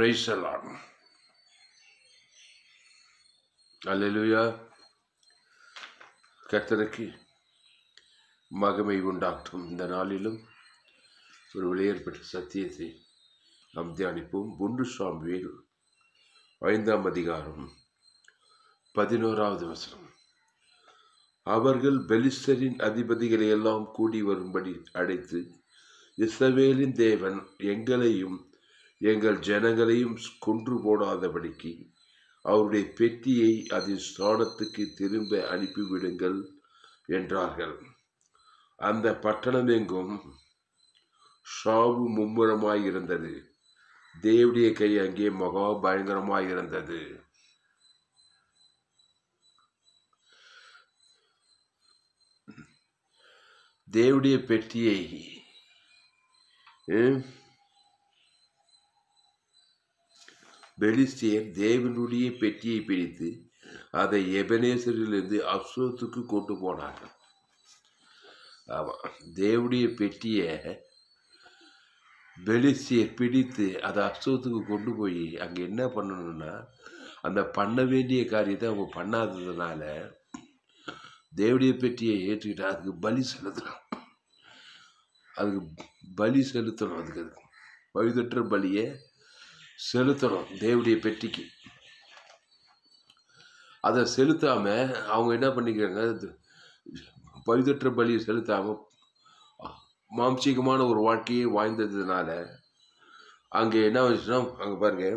price எல்லாம் அல்லா கர்த்தனுக்கு மகமை உண்டாக்கும் இந்த நாளிலும் ஒரு விளையேற்பட்ட சத்தியத்தை நாம் தியானிப்போம் ஒன்று சுவாமியில் ஐந்தாம் அதிகாரம் பதினோராவது வசனம் அவர்கள் பெலிஸ்தரின் அதிபதிகளை எல்லாம் கூடி வரும்படி அழைத்து இஸ்ரவேலின் தேவன் எங்களையும் எங்கள் ஜனங்களையும் கொன்று போடாதபடிக்கு அவருடைய பெட்டியை அதன் ஸ்தானத்துக்கு திரும்ப அனுப்பிவிடுங்கள் என்றார்கள் அந்த பட்டணம் எங்கும் ஷாவு மும்முரமாய் இருந்தது தேவடைய கை அங்கே மகா பயங்கரமாய் இருந்தது தேவடைய பெட்டியை பெலிஸ்தியன் தேவனுடைய பெட்டியை பிடித்து அதை எபனேசரிலிருந்து அப்சோத்துக்கு கொண்டு போனாங்க ஆமாம் தேவனுடைய பெட்டியை பெலிஸ்தியை பிடித்து அதை அப்சோத்துக்கு கொண்டு போய் அங்கே என்ன பண்ணணும்னா அந்த பண்ண வேண்டிய காரியத்தை அவங்க பண்ணாததுனால தேவடைய பெட்டியை ஏற்றுக்கிட்டா அதுக்கு பலி செலுத்தணும் அதுக்கு பலி செலுத்தணும் அதுக்கு அதுக்கு வழிதொற்ற பலியை செலுத்தணும் தேவடைய பெட்டிக்கு அதை செலுத்தாமல் அவங்க என்ன பண்ணிக்கிறாங்க பழுதற்ற பலியை செலுத்தாமல் மாம்சீகமான ஒரு வாழ்க்கையை வாய்ந்ததுனால அங்கே என்ன வந்துச்சுன்னா அங்கே பாருங்க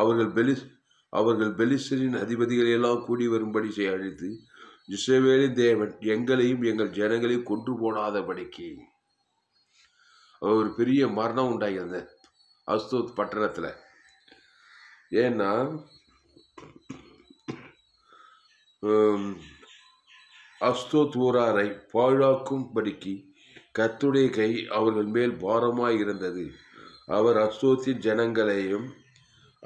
அவர்கள் பெலி அவர்கள் பெலிஸ்டரின் அதிபதிகளை எல்லாம் கூடி வரும்படி செய்ய அழைத்து இஸ்ரேவேலின் தேவன் எங்களையும் எங்கள் ஜனங்களையும் கொன்று போடாதபடிக்கு ஒரு பெரிய மரணம் உண்டாகிறது அஸ்தூத் பட்டணத்தில் ஏன்னா அஸ்தூத் ஊராரை பாழாக்கும்படிக்கு கத்துடைய கை அவர்கள் மேல் பாரமாக இருந்தது அவர் அஸ்தூத்தின் ஜனங்களையும்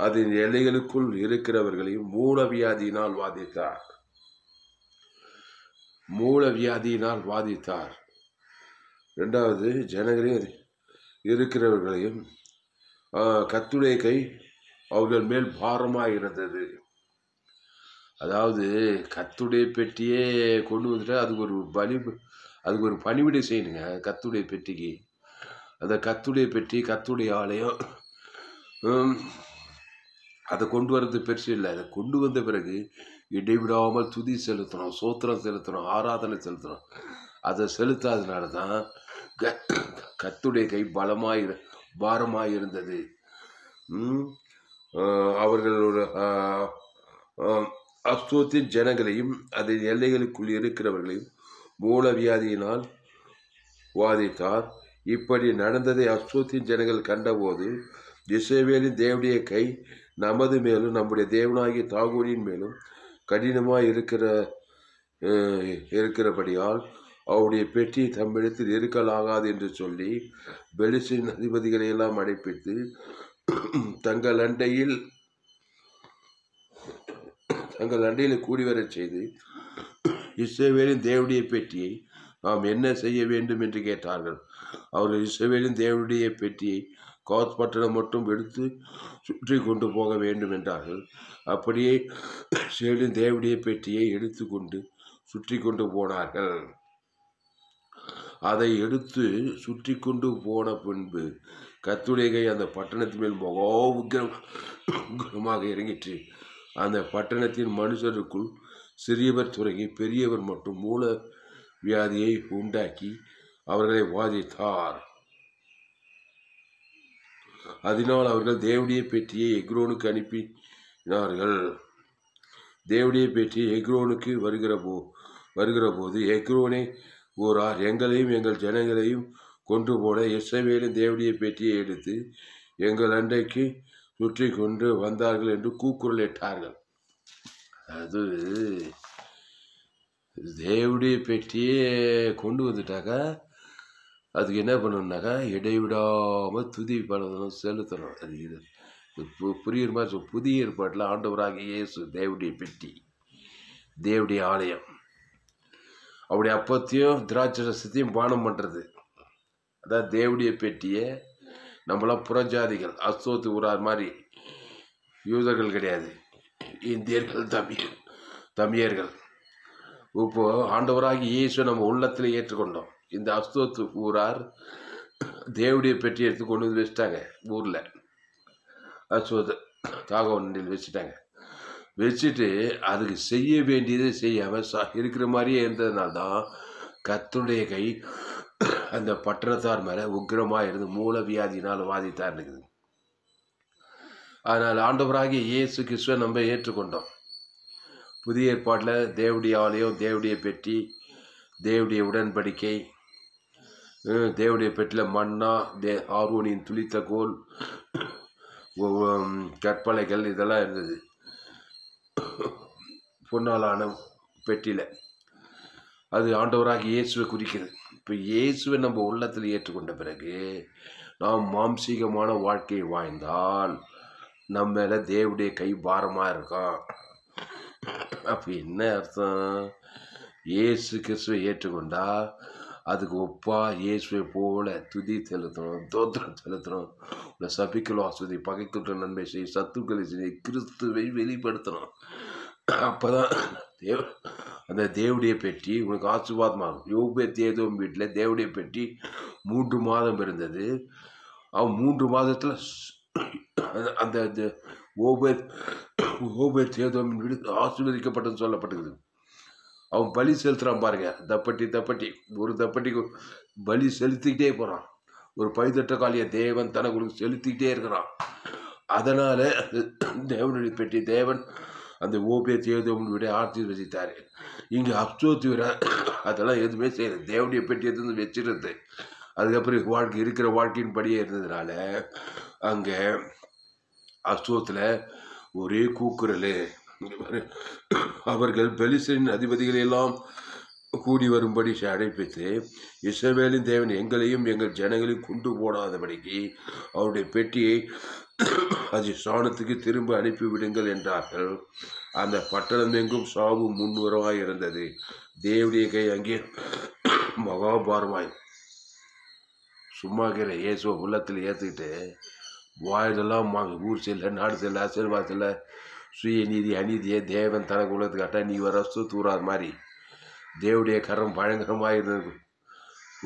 அதன் எல்லைகளுக்குள் இருக்கிறவர்களையும் மூலவியாதியினால் வாதித்தார் மூலவியாதியினால் வாதித்தார் ரெண்டாவது ஜனங்களையும் இருக்கிறவர்களையும் கத்துடைய கை அவர்கள் மேல் பாரமாக இருந்தது அதாவது கத்துடைய பெட்டியே கொண்டு வந்துட்டு அதுக்கு ஒரு பலி அதுக்கு ஒரு பணிவிடை செய்யணுங்க கத்துடைய பெட்டிக்கு அந்த கத்துடைய பெட்டி கத்துடைய ஆலயம் அதை கொண்டு வர்றது பெருசு இல்லை அதை கொண்டு வந்த பிறகு இடைவிடாமல் துதி செலுத்தணும் சோத்திரம் செலுத்தணும் ஆராதனை செலுத்தணும் அதை செலுத்தாதனால தான் கத்துடைய கை பலமாக பாரமாக இருந்தது அவர்களோட அஸ்தூத்தின் ஜனங்களையும் அதன் எல்லைகளுக்குள் இருக்கிறவர்களையும் மூலவியாதியினால் வாதித்தார் இப்படி நடந்ததை அஸ்தூத்தின் ஜனங்கள் கண்டபோது இசைவேலின் தேவடைய கை நமது மேலும் நம்முடைய தேவனாகிய தாகூரின் மேலும் கடினமாக இருக்கிற இருக்கிறபடியால் அவருடைய பெட்டி தம்மிடத்தில் இருக்கலாகாது என்று சொல்லி பெலிசின் அதிபதிகளை எல்லாம் அழைப்பித்து தங்கள் அண்டையில் தங்கள் அண்டையில் கூடி வரச் செய்து இஸ்ரேவேலின் தேவடைய பெட்டியை நாம் என்ன செய்ய வேண்டும் என்று கேட்டார்கள் அவர்கள் இஸ்ரேவேலின் தேவடைய பெட்டியை காத் பட்டணம் மட்டும் எடுத்து சுற்றி கொண்டு போக வேண்டும் என்றார்கள் அப்படியே சேலின் தேவடைய பெட்டியை எடுத்துக்கொண்டு சுற்றி கொண்டு போனார்கள் அதை எடுத்து சுற்றி கொண்டு போன பின்பு கத்துடைய கை அந்த பட்டணத்தின் மேல் மகோ உக்கிரம் உக்கிரமாக இறங்கிற்று அந்த பட்டணத்தின் மனுஷருக்குள் சிறியவர் துறங்கி பெரியவர் மற்றும் மூல வியாதியை உண்டாக்கி அவர்களை வாதித்தார் அதனால் அவர்கள் தேவடைய பேட்டியை எக்ரோனுக்கு அனுப்பினார்கள் தேவடைய பேட்டியை எக்ரோனுக்கு வருகிற போ வருகிற போது எக்ரோனை கூறார் எங்களையும் எங்கள் ஜனங்களையும் கொண்டு போட இஸ்ரவேலின் தேவடைய பேட்டியை எடுத்து எங்கள் அண்டைக்கு சுற்றி கொண்டு வந்தார்கள் என்று கூக்குரலிட்டார்கள் அது தேவடைய பெட்டியே கொண்டு வந்துட்டாக்கா அதுக்கு என்ன பண்ணணுனாக்கா இடைவிடாமல் துதி பண்ணணும் செலுத்தணும் அது இது புரியுற மாதிரி புதிய ஏற்பாட்டில் ஆண்டவராக இயேசு தேவடைய பெட்டி தேவடைய ஆலயம் அவருடைய அப்பத்தையும் திராட்சை ரசத்தையும் பானம் பண்ணுறது அதான் தேவடைய பெட்டியை நம்மளாம் புறஜாதிகள் அசோத்து உறார் மாதிரி யூதர்கள் கிடையாது இந்தியர்கள் தமிழ் தமிழர்கள் இப்போ ஆண்டவராகி இயேசு நம்ம உள்ளத்தில் ஏற்றுக்கொண்டோம் இந்த அஸ்தோத்து ஊரார் தேவடைய பெட்டி எடுத்து கொண்டு வந்து வச்சுட்டாங்க ஊரில் அஸ்தோத்து தாகவண்டியில் வச்சுட்டாங்க வச்சுட்டு அதுக்கு செய்ய வேண்டியதை செய்யாமல் சா இருக்கிற மாதிரியே இருந்ததுனால தான் கத்துடைய கை அந்த பட்டணத்தார் மேலே உக்ரமாக இருந்து மூல வாதித்தார் வாதித்தான் இருக்குது அதனால் ஆண்டவராகிய இயேசு கிறிஸ்துவை நம்ம ஏற்றுக்கொண்டோம் புதிய ஏற்பாட்டில் தேவடைய ஆலயம் தேவடைய பெட்டி தேவடைய உடன்படிக்கை தேவடைய பெட்டியில் மண்ணா தே ஆர்வனின் துளித்த கோல் கற்பலைகள் இதெல்லாம் இருந்தது பொன்னாலான பெட்டியில் அது ஆண்டவராக இயேசுவை குறிக்கிறது இப்போ இயேசுவை நம்ம உள்ளத்தில் ஏற்றுக்கொண்ட பிறகு நாம் மாம்சீகமான வாழ்க்கையை வாய்ந்தால் நம்ம மேலே தேவடைய கை பாரமாக இருக்கும் அப்போ என்ன அர்த்தம் இயேசு கிறிஸ்துவை ஏற்றுக்கொண்டா அதுக்கு ஒப்பா இயேசுவை போல துதி செலுத்தணும் தோத்திரம் செலுத்தணும் இல்லை சபிக்கலோ வாசுதி பகைக்குற்ற நன்மை செய்ய சத்துக்களை செய்ய கிறிஸ்துவை வெளிப்படுத்தணும் அப்போ தான் தேவ அந்த தேவடைய பெட்டி உனக்கு ஆசிர்வாதமாக இருக்கும் யோபே தேதோம் வீட்டில் தேவடைய பெட்டி மூன்று மாதம் இருந்தது அவன் மூன்று மாதத்தில் அந்த ஓபே ஓபே தேதோம் வீடு ஆசீர்வதிக்கப்பட்டதுன்னு சொல்லப்பட்டது அவன் பலி செலுத்துகிறான் பாருங்க தப்பட்டி தப்பட்டி ஒரு தப்பட்டிக்கு பலி செலுத்திக்கிட்டே போகிறான் ஒரு பழுதட்டக்காலிய தேவன் தனக்குழு செலுத்திக்கிட்டே இருக்கிறான் அதனால் தேவனுடைய பெட்டி தேவன் அந்த ஓபியத்தை ஏதோம்னு விட ஆர்த்தி வசித்தார் இங்கே அப்சோத்தி விட அதெல்லாம் எதுவுமே செய்யல தேவடைய பெட்டி எதுவும் வச்சிருந்தது அதுக்கப்புறம் வாழ்க்கை இருக்கிற வாழ்க்கையின் படியே இருந்ததுனால அங்கே அஸ்தோத்தில் ஒரே கூக்குரல் அவர்கள் பெலிசரின் அதிபதிகளை எல்லாம் கூடி வரும்படி அழைப்பித்து இசவேலின் தேவன் எங்களையும் எங்கள் ஜனங்களையும் கொண்டு போடாதபடிக்கு அவருடைய பெட்டியை அது சாணத்துக்கு திரும்ப அனுப்பிவிடுங்கள் என்றார்கள் அந்த பட்டணம் எங்கும் சாவு முன்வரவாய் இருந்தது தேவடைய கை அங்கே மகாபாரமாய் சும்மா கீழே இயேசுவை உள்ளத்தில் ஏற்றுக்கிட்டு வாயிலெல்லாம் ஊர் செல்ல நாடு செல்ல ஆசீர்வாதத்தில் சுய நீதி அநீதியை தேவன் தனக்கு உள்ளது அட்டா நீ வர தூராது மாதிரி தேவடைய கரம் பயங்கரமாக இருந்தது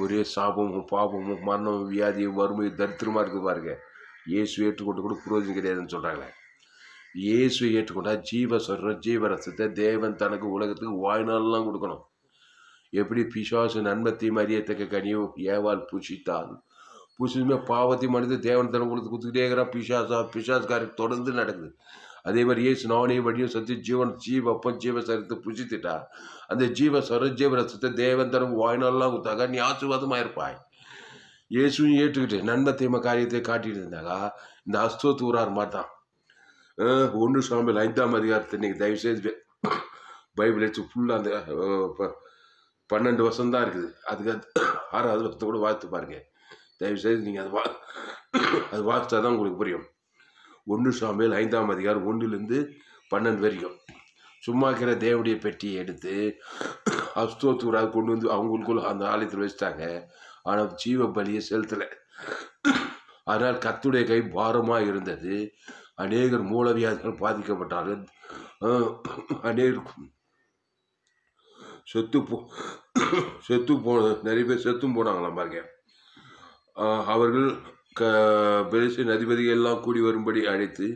ஒரே சாபமும் பாபமும் மரணமும் வியாதியும் வறுமையும் தரித்திரமாக இருக்குது பாருங்கள் இயேசு ஏற்றுக்கொண்டு கூட புரோஜனம் கிடையாதுன்னு சொல்கிறாங்களே இயேசு ஏற்றுக்கொண்டா ஜீவ சொல்கிறோம் ஜீவரசத்தை தேவன் தனக்கு உலகத்துக்கு வாய்நாள்லாம் கொடுக்கணும் எப்படி பிசுவாசு நன்மத்தையும் அறியத்தக்க கனியும் ஏவால் புஷித்தான் பூசிதுமே பாவத்தை மனித தேவன் தனம் கொடுத்து கொடுத்துக்கிட்டே இருக்கிறான் பிசாசா பிசாஸ்காரி தொடர்ந்து நடக்குது அதே மாதிரி ஏசு நானே வழியும் சத்தி ஜீவன் ஜீவ அப்பன் ஜீவ சரித்து புஷித்துட்டா அந்த ஜீவ சர ஜீவரசத்தை தேவன் தனக்கு வாய்நாள்லாம் கொடுத்தாக்கா நீ ஆசிர்வாதமாக இருப்பாய் இயேசுவும் ஏற்றுக்கிட்டு நன்மை தீமை காரியத்தை காட்டிட்டு இருந்தாக்கா இந்த அஸ்தோத்து ஊரார் மாதிரி தான் ஒன்று சாம்பில் ஐந்தாம் அதிகாரத்தை தயவு தயவுசெய்து பைபிள் எடுத்து ஃபுல்லாக அந்த பன்னெண்டு வருஷம் தான் இருக்குது அதுக்கு ஆறாவது வருஷத்தை கூட வாழ்த்து பாருங்க தயவுசெய்து நீங்கள் அது வா அது வாசித்தா தான் உங்களுக்கு புரியும் ஒன்று சாம்பில் ஐந்தாம் அதிகாரம் ஒன்றுலேருந்து பன்னெண்டு வரைக்கும் சும்மா இருக்கிற தேவடைய பெட்டியை எடுத்து அஸ்தோத்தூராக கொண்டு வந்து அவங்களுக்குள்ள அந்த ஆலயத்தில் வச்சுட்டாங்க ஆனால் ஜீவ பலியை செலுத்தலை அதனால் கத்துடைய கை பாரமாக இருந்தது அநேகர் மூலவியாதிகள் பாதிக்கப்பட்டார்கள் அநேகர் செத்து போ செத்து போ நிறைய பேர் செத்தும் போனாங்களாம் பாருங்க அவர்கள் க பெருசு நதிபதிகள் எல்லாம் கூடி வரும்படி அழைத்து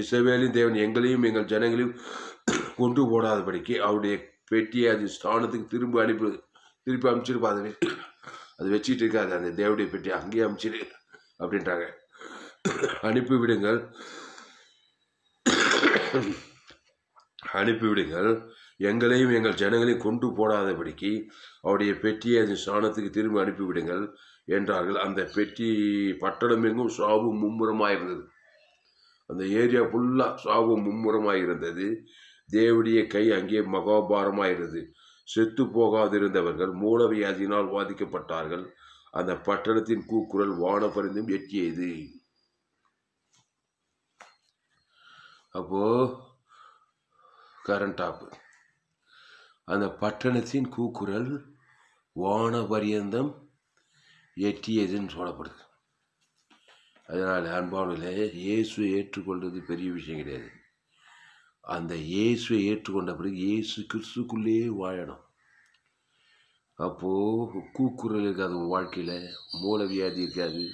இசவேலின் தேவன் எங்களையும் எங்கள் ஜனங்களையும் கொண்டு போடாதபடிக்கு அவருடைய பெட்டியை அது ஸ்தானத்துக்கு திரும்ப அனுப்பி திருப்பி அனுப்பிச்சிருப்பாங்க அது வச்சுட்டு இருக்காது அந்த தேவடைய பெட்டி அங்கேயே அமுச்சிடு அப்படின்றாங்க அனுப்பிவிடுங்கள் அனுப்பிவிடுங்கள் எங்களையும் எங்கள் ஜனங்களையும் கொண்டு போடாதபடிக்கு அவருடைய பெட்டியை அது சாணத்துக்கு திரும்பி அனுப்பிவிடுங்கள் என்றார்கள் அந்த பெட்டி பட்டணம் எங்கும் சாவும் மும்முரமாக இருந்தது அந்த ஏரியா ஃபுல்லாக சாவு மும்முரமாக இருந்தது தேவடைய கை அங்கே மகோபாரமாக இருந்தது செத்து போகாதிருந்தவர்கள் மூலவியாதியினால் பாதிக்கப்பட்டார்கள் அந்த பட்டணத்தின் கூக்குரல் வான பரிந்தும் எட்டியது அப்போ கரண்ட் ஆப் அந்த பட்டணத்தின் கூக்குரல் வான பரியந்தம் எட்டியதுன்னு சொல்லப்படுது அதனால் அன்பானே இயேசு ஏற்றுக்கொள்வது பெரிய விஷயம் கிடையாது அந்த இயேசுவை ஏற்றுக்கொண்ட பிறகு இயேசு கிறிஸ்துக்குள்ளே வாழணும் அப்போது கூக்குரல் இருக்காது உன் வாழ்க்கையில் மூலவியாதி இருக்காது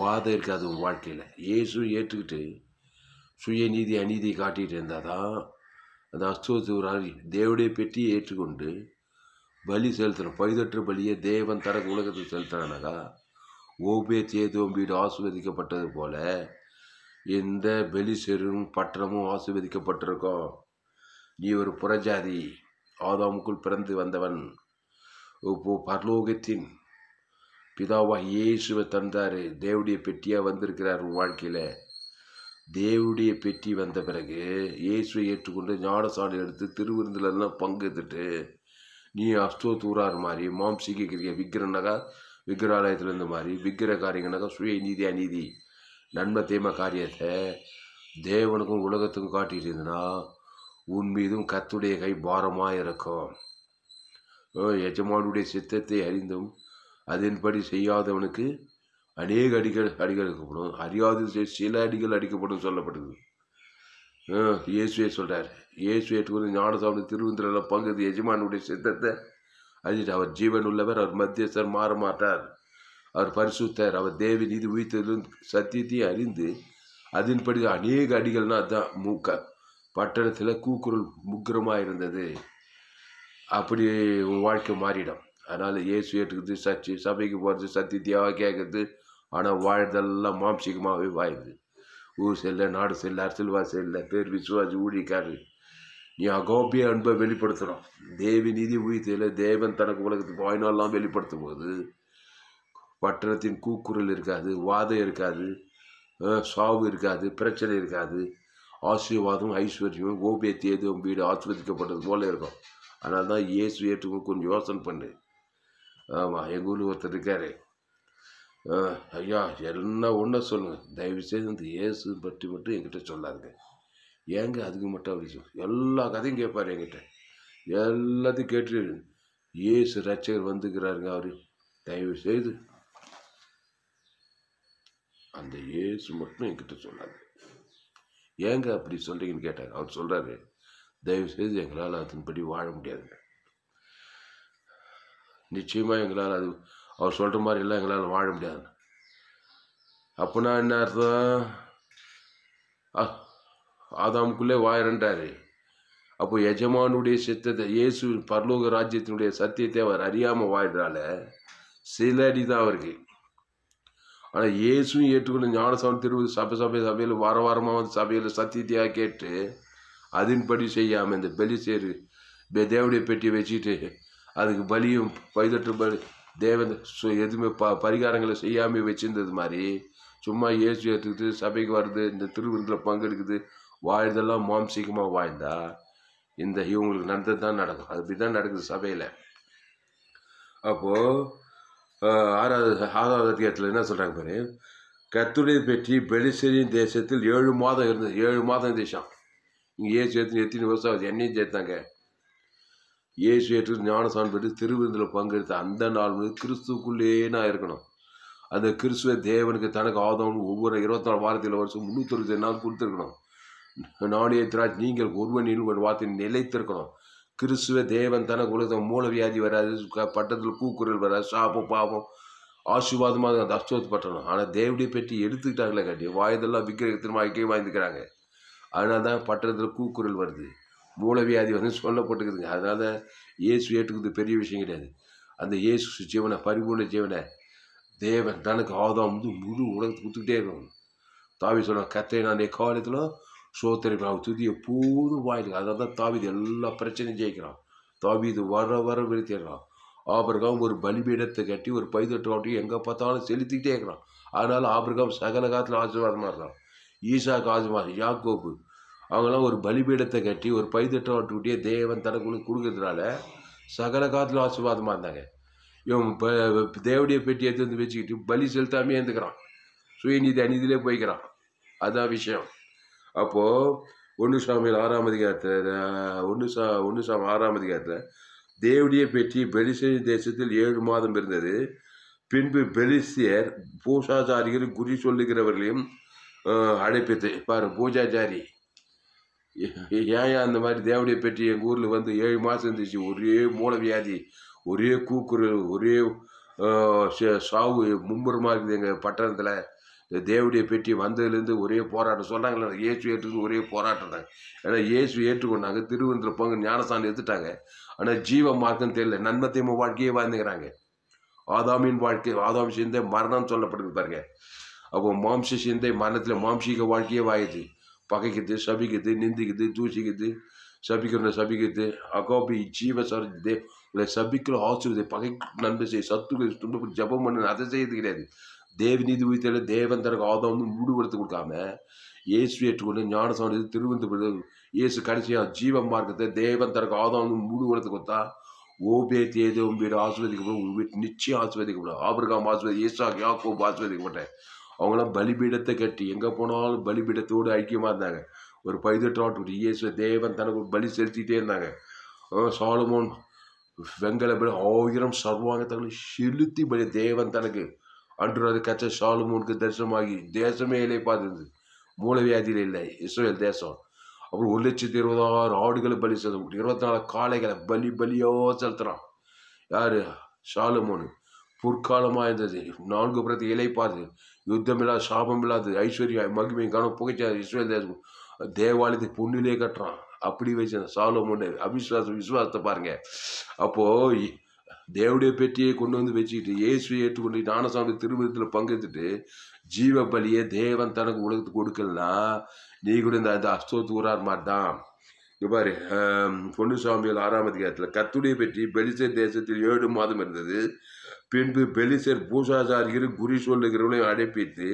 வாதம் இருக்காது உன் வாழ்க்கையில் இயேசுவை ஏற்றுக்கிட்டு சுயநீதி அநீதி காட்டிகிட்டு இருந்தால் தான் அந்த அஸ்தோத்திவராரி தேவடைய பெட்டியை ஏற்றுக்கொண்டு பலி செலுத்தணும் பழுதற்ற பலியை தேவன் தர உலகத்தில் செலுத்துறானாக்கா ஓபே தேதோம்பீடு ஆஸ்வதிக்கப்பட்டது போல் எந்த பெலிசரும் பட்டணமும் ஆசிர்வதிக்கப்பட்டிருக்கோம் நீ ஒரு புறஜாதி ஆதாமுக்குள் பிறந்து வந்தவன் இப்போ பரலோகத்தின் பிதாவாக இயேசுவை தந்தார் தேவடைய பெட்டியாக வந்திருக்கிறார் உன் வாழ்க்கையில் தேவடைய பெட்டி வந்த பிறகு இயேசுவை ஏற்றுக்கொண்டு ஞானசாலை எடுத்து திருவிருந்திலெல்லாம் பங்கெடுத்துட்டு நீ அஸ்தோ தூரார் மாதிரி மாம்சிக்கிறிய விக்கிரனாக விக்கிராலயத்திலேருந்து மாதிரி விக்கிர காரியங்கனாக சுய நீதி அநீதி நன்மை தீமை காரியத்தை தேவனுக்கும் உலகத்துக்கும் காட்டிகிட்டு உன் மீதும் கத்துடைய கை பாரமாக இருக்கும் எஜமானுடைய சித்தத்தை அறிந்தும் அதன்படி செய்யாதவனுக்கு அநேக அடிகள் அடிகள் அடிக்கப்படும் அறியாத சில அடிகள் அடிக்கப்படும் சொல்லப்படுது இயேசுவே சொல்கிறார் இயேசுவே கூட ஞானசாமி திருவந்திரில் பங்குது எஜமானுடைய சித்தத்தை அறிஞ்சிட்டு அவர் ஜீவன் உள்ளவர் அவர் மத்தியஸ்தர் மாற மாட்டார் அவர் பரிசுத்தர் அவர் தேவி நீதி உயிர்த்தது சத்தியத்தையும் அறிந்து அதன்படி அநேக அடிகள்னா அதுதான் மூக்க பட்டணத்தில் கூக்குரல் முக்கரமாக இருந்தது அப்படி வாழ்க்கை மாறிடும் அதனால் இயேசு ஏற்றுக்குது சர்ச்சு சபைக்கு போகிறது சத்தியத்தையாக கேட்குறது ஆனால் வாழ்தெல்லாம் மாம்சிகமாகவே வாயுது ஊர் செல்ல நாடு செல்ல அரசியல்வாதி செல்ல பேர் விசுவாசி ஊழியக்காரு நீ அகோபிய அன்பை வெளிப்படுத்தணும் தேவி நீதி உயிர்த்தியில் தேவன் தனக்கு உலகத்துக்கு வாய்நாள்லாம் வெளிப்படுத்தும் போது பட்டணத்தின் கூக்குரல் இருக்காது வாதம் இருக்காது சாவு இருக்காது பிரச்சனை இருக்காது ஆசீர்வாதம் ஐஸ்வர்யம் ஓபிய தேதி வீடு ஆஸ்வதிக்கப்பட்டது போல இருக்கும் அதனால தான் இயேசு ஏற்றுக்கும் கொஞ்சம் யோசனை பண்ணு ஆமாம் எங்கள் ஊரில் ஒருத்தர் இருக்காரு ஐயா எல்லாம் ஒன்றா சொல்லுங்கள் தயவுசெய்து இந்த இயேசு பற்றி மட்டும் என்கிட்ட சொல்லாதுங்க ஏங்க அதுக்கு மட்டும் அப்படி எல்லா கதையும் கேட்பார் என்கிட்ட எல்லாத்தையும் கேட்டு இயேசு ரச்சகர் வந்துக்கிறாருங்க அவர் தயவு செய்து அந்த இயேசு மட்டும் என்கிட்ட சொன்னாங்க ஏங்க அப்படி சொல்கிறீங்கன்னு கேட்டாங்க அவர் சொல்கிறாரு தயவு செய்து எங்களால் அதன்படி வாழ முடியாதுங்க நிச்சயமாக எங்களால் அது அவர் சொல்கிற மாதிரி எல்லாம் எங்களால் வாழ முடியாது அப்போனா என்ன அர்த்தம் ஆதாமுக்குள்ளே வாயிரண்டாரு அப்போ எஜமானுடைய சித்தத்தை இயேசு பரலோக ராஜ்யத்தினுடைய சத்தியத்தை அவர் அறியாமல் வாயிடுறால சில அடி தான் அவருக்கு ஆனால் இயேசும் ஏற்றுக்கொள்ள ஞானசாமி திருவது சபை சபை சபையில் வார வாரமாக வந்து சபையில் சத்தியத்தையாக கேட்டு அதன்படி செய்யாமல் இந்த பலி சேரு தேவடைய பெட்டியை வச்சுட்டு அதுக்கு பலியும் பைதற்று பலி தேவ எதுவுமே ப பரிகாரங்களை செய்யாமல் வச்சுருந்தது மாதிரி சும்மா ஏசு ஏற்றுக்கிட்டு சபைக்கு வருது இந்த திருவிருந்தில் பங்கெடுக்குது வாழ்ந்தெல்லாம் மாம்சீகமாக வாழ்ந்தா இந்த இவங்களுக்கு நடந்தது தான் நடக்கும் அது இப்படி தான் நடக்குது சபையில் அப்போது ஆறாவது ஆறாவது அத்தியாயத்தில் என்ன சொல்கிறாங்க பாரு கத்துடைய பெற்றி பெலிசரின் தேசத்தில் ஏழு மாதம் இருந்தது ஏழு மாதம் தேசம் இங்கே ஏசு ஏற்று எத்தனை வருஷம் ஆகுது என்னையும் சேர்த்தாங்க ஏசு ஏற்று ஞானசான் பெற்று திருவிருந்தில் பங்கெடுத்த அந்த நாள் வந்து கிறிஸ்துக்குள்ளேயே நான் இருக்கணும் அந்த கிறிஸ்துவ தேவனுக்கு தனக்கு ஆதம் ஒவ்வொரு இருபத்தி நாலு வாரத்தில் வருஷம் முந்நூற்றி அறுபத்தி நாள் கொடுத்துருக்கணும் நானே திராட்சி நீங்கள் ஒருவனில் ஒரு வார்த்தை நிலைத்திருக்கணும் கிறிஸ்துவ தேவன் தனக்கு உலக மூலவியாதி வராது பட்டத்தில் கூக்குரல் வராது சாப்பம் பாவம் ஆசீர்வாதமாக அந்த அஸ்தோத் பட்டணும் ஆனால் தேவடியை பற்றி எடுத்துக்கிட்டாங்களே காட்டி வாயதெல்லாம் விக்கிரகத்தின் வாய்க்கே வாய்ந்துக்கிறாங்க அதனால தான் பட்டணத்தில் கூக்குரல் வருது மூலவியாதி வந்து சொல்லப்பட்டுக்குதுங்க அதனால தான் இயேசு ஏற்றுக்கிறது பெரிய விஷயம் கிடையாது அந்த இயேசு ஜீவனை பரிபூர்ண ஜீவனை தேவன் தனக்கு ஆதாம் வந்து முழு உலகத்துக்கு கொடுத்துக்கிட்டே இருக்கணும் தாவி சொல்லுவான் கத்தை நான் காலத்தில் சோத்திரமே அவன் துதிய பூது வாயிலுக்கு அதான் தான் தாவிது எல்லா பிரச்சனையும் ஜெயிக்கிறான் தாவிது வர வர வெளுத்திடுறான் ஆபிரகாம் ஒரு பலிபீடத்தை கட்டி ஒரு பைதொட்டு வாட்டி எங்கே பார்த்தாலும் செலுத்திக்கிட்டே இருக்கிறான் அதனால் ஆபிரகாம் சகல காலத்தில் ஆசீர்வாதமாக இருக்கான் ஈஷா ஆசீர்வாதம் யாக்கோப்பு அவங்களாம் ஒரு பலிபீடத்தை கட்டி ஒரு பைதொட்டு வாட்டுக்கிட்டே தேவன் தனக்குள்ள கொடுக்கறதுனால சகல காலத்தில் ஆசீர்வாதமாக இருந்தாங்க இவன் தேவடைய பெட்டி எடுத்து வந்து வச்சுக்கிட்டு பலி செலுத்தாமே இருந்துக்கிறான் சுயநீதி அநீதியிலே போய்க்கிறான் அதான் விஷயம் அப்போது ஒன்று சாமியில் ஆறாம் அதிகாரத்தில் ஒன்று சா ஒன்று சாமி ஆறாம் அதிகாரத்தில் தேவடிய பெற்றி பெலிசிய தேசத்தில் ஏழு மாதம் இருந்தது பின்பு பெலிசியர் பூசாச்சாரிகள் குறி சொல்லுகிறவர்களையும் அழைப்பித்து பாரு பூஜாச்சாரி ஏன் அந்த மாதிரி தேவடியை பெற்றி எங்கள் ஊரில் வந்து ஏழு மாதம் இருந்துச்சு ஒரே மூல வியாதி ஒரே கூக்குரல் ஒரே சாவு மும்முரமாக இருக்குது எங்கள் பட்டணத்தில் இந்த தேவடைய பெட்டி வந்ததுலேருந்து ஒரே போராட்டம் சொன்னாங்களே இயேசு ஏற்றுக்கு ஒரே போராட்டம் தான் ஏன்னா இயேசு ஏற்றுக்கொண்டாங்க திருவந்திர போங்க ஞானசாமி எடுத்துட்டாங்க ஆனால் ஜீவ மார்க்கம் தெரியல நன்மத்தையும் வாழ்க்கையே வாழ்ந்துக்கிறாங்க ஆதாமின் வாழ்க்கை ஆதாம் சிந்தை மரணம் சொல்லப்படுது பாருங்க அப்போ மாம்ச சிந்தை மரணத்தில் மாம்சிக வாழ்க்கையே வாயுது பகைக்குது சபிக்குது நிந்திக்குது தூசிக்குது சபிக்கிற சபிக்குது அகோபி ஜீவ சரஞ்சது சபிக்கிற ஆசிரியர் பகை நன்மை செய்ய சத்துக்கள் துன்பப்பட்டு ஜபம் பண்ணு அதை செய்யறது கிடையாது தேவநீதி உயிர்த்தியில் தேவன் ஆதம் வந்து முடிவெடுத்து கொடுக்காம இயேசு ஏற்றுக்கொண்டு ஞானசாமி திருவந்தபுரத்து இயேசு கடைசியாக ஜீவ மார்க்கத்தை தேவன் தனக்கு ஆதாம்னு முடிவெடுத்து கொடுத்தா ஓபே தேதி உன் வீடு ஆஸ்வதிக்கப்படும் உன் வீட்டு நிச்சயம் ஆஸ்வதிக்கப்படும் ஆபிரகாம் ஆஸ்வதி ஏசா யாக்கோ ஆஸ்வதிக்கப்பட்டேன் அவங்களாம் பலிபீடத்தை கட்டி எங்கே போனாலும் பலிபீடத்தோடு ஐக்கியமாக இருந்தாங்க ஒரு பதினெட்டு ஆட்டு இயேசு தேவன் தனக்கு பலி செலுத்திட்டே இருந்தாங்க சாலமோன் வெங்கல ஆயிரம் சர்வாங்கத்தங்களை செலுத்தி பலி தேவன் தனக்கு அன்று அது கச்ச சாலுமோனுக்கு தரிசனமாகி தேசமே இல்லை பார்த்துருந்தது மூலவியாதியில் இல்லை இஸ்ரேல் தேசம் அப்புறம் ஒரு லட்சத்தி இருபதாறு ஆடுகளை பலி செலுத்த இருபத்தி நாலு காளைகளை பலி பலியோ செலுத்துகிறான் யார் ஷாலுமோனு பொற்காலமாக இருந்தது நான்கு புறத்து இலை பார்த்து யுத்தம் இல்லாத சாபம் இல்லாத ஐஸ்வர்யா மகிமை கனம் புகைச்சாது இஸ்ரேல் தேசம் தேவாலயத்தை பொண்ணிலே கட்டுறான் அப்படி வச்சு சாலமோன்னு அவிஸ்வாசம் விசுவாசத்தை பாருங்க அப்போது தேவடைய பெட்டியை கொண்டு வந்து வச்சுக்கிட்டு இயேசுவை ஏற்றுக்கொண்டு ஞானசாமி திருமணத்தில் பங்கெடுத்துட்டு ஜீவ பலியை தேவன் தனக்கு உலகத்துக்கு கொடுக்கலன்னா நீ கூட இந்த அது அஸ்தோத்து ஊரார் மாதிரி தான் பாரு பொண்ணு சுவாமியில் ஆறாம் அதிகாரத்தில் கத்துடைய பெட்டி பெலிசர் தேசத்தில் ஏழு மாதம் இருந்தது பின்பு பெலிசர் பூசாசாரியரும் குறி சொல்லுகிறவனையும் அழைப்பித்து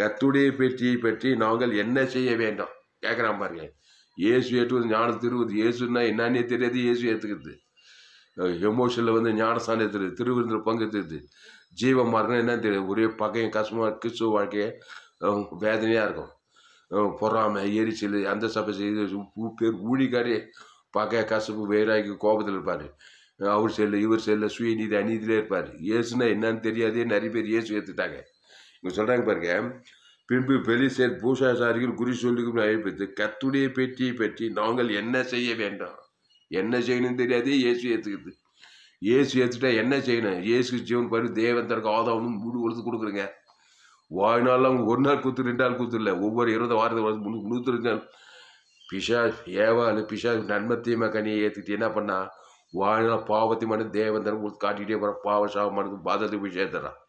கத்துடைய பெட்டியை பற்றி நாங்கள் என்ன செய்ய வேண்டும் கேட்குறான் பாருங்க இயேசு ஏற்றுவது ஞானம் திருவது இயேசுன்னா என்னன்னே தெரியாது இயேசு ஏற்றுக்கிறது எமோஷனில் வந்து ஞானஸ்தானம் எடுத்துருது திருவிருந்தில் பங்கு எடுத்துருது ஜீவமாக இருக்குன்னா என்ன தெரியுது ஒரே பகையும் கஷ்டமாக கிறிஸ்துவ வாழ்க்கையை வேதனையாக இருக்கும் பொறாமை எரிச்சல் அந்த சபை பேர் ஊழிக்காரே பகை கசப்பு வேறாகி கோபத்தில் இருப்பார் அவர் செல்ல இவர் செல்ல சுயநீதி அநீதியிலே இருப்பார் இயேசுனா என்னன்னு தெரியாதே நிறைய பேர் இயேசு ஏற்றுட்டாங்க இவங்க சொல்கிறாங்க பாருங்க பின்பு பெலிசேர் பூஷாசாரிகள் குறி சொல்லுக்கும் அழைப்பித்து கத்துடைய பெட்டியை பற்றி நாங்கள் என்ன செய்ய வேண்டும் என்ன செய்யணும்னு தெரியாது இயேசு ஏற்றுக்கிறது இயேசு ஏற்றுட்டா என்ன செய்யணும் இயேசு ஜீவன் பாரு தேவன் தனக்கு ஆதாவணும் முழு கொடுத்து கொடுக்குறீங்க வாய்னாலும் அவங்க ஒரு நாள் கூத்து ரெண்டு நாள் கூத்துல ஒவ்வொரு இருபது வாரத்துக்கு முழு முந்நூறு முந்நூற்றி நாள் பிஷா ஏவாள் பிஷா நன்மை தீமை கனியை ஏற்றுக்கிட்டு என்ன பண்ணா வாழ்நாள் பாவத்தை மட்டும் தேவன் தரம் கொடுத்து காட்டிகிட்டே போகிற பாவ சாபமானது பாதத்தை போய் சேர்த்துறான்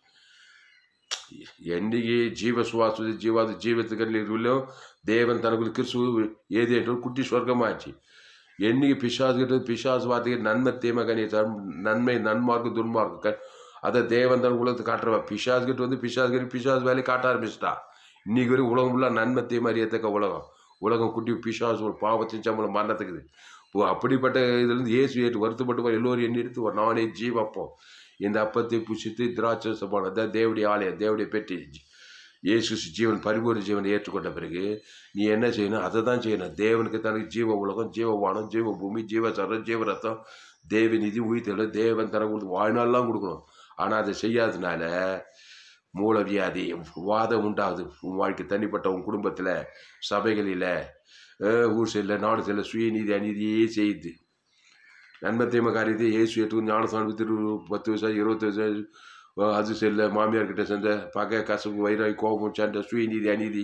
என்னைக்கு ஜீவ சுவாசு ஜீவாது ஜீவத்துக்கு இல்லையோ தேவன் தனக்குள் ஏது ஏதேட்டோ குட்டி சொர்க்கமாச்சு என்னைக்கு பிசாஸ் கிட்ட பிசாஸ் வார்த்தைக்கு நன்மை தீமகனி தரும் நன்மை நன்மார்க்கு துன்மார்க்கு அதை தேவன் தான் உலகத்தை காட்டுறவா பிசாஸ் கிட்ட வந்து பிசாஸ் கிட்ட பிசாஸ் வேலையை காட்ட ஆரம்பிச்சிட்டா இன்னைக்கு வரைக்கும் உலகம் ஃபுல்லாக நன்மை தீமை அறியத்தக்க உலகம் உலகம் குட்டி பிசாஸ் ஒரு பாவத்தின் சம்பளம் மரணத்துக்குது அப்படிப்பட்ட இதுலேருந்து ஏசு ஏற்று வருத்தப்பட்டு எல்லோரும் எண்ணி எடுத்து நானே ஜீவப்போம் இந்த அப்பத்தை புசித்து திராட்சை சபான தான் தேவடைய ஆலயம் தேவடி பெட்டி இயேசு ஜீவன் பரிபூர்ண ஜீவனை ஏற்றுக்கொண்ட பிறகு நீ என்ன செய்யணும் அதை தான் செய்யணும் தேவனுக்கு தனக்கு ஜீவ உலகம் ஜீவ வானம் ஜீவ பூமி ஜீவ சரம் ஜீவ ரத்தம் தேவி நிதி உயிர்த்தெழு தேவன் தர கொடுத்து வாழ்நாள்லாம் கொடுக்கணும் ஆனால் அதை செய்யாததுனால மூலவியாதி வாதம் உண்டாகுது உன் வாழ்க்கை தனிப்பட்ட உன் குடும்பத்தில் சபைகளில் ஊர் சைடில் நாடு சைடில் சுயநீதி அநீதியே செய்யுது நன்மை காரியத்தை ஏசு எட்டு ஞானசாமி திரு பத்து வருஷம் இருபத்தி வருஷம் அது செல்ல மாமியார்கிட்ட சேர்ந்த பகை கசப்பு வைராய் கோபம் சண்டை சுயநீதி அநீதி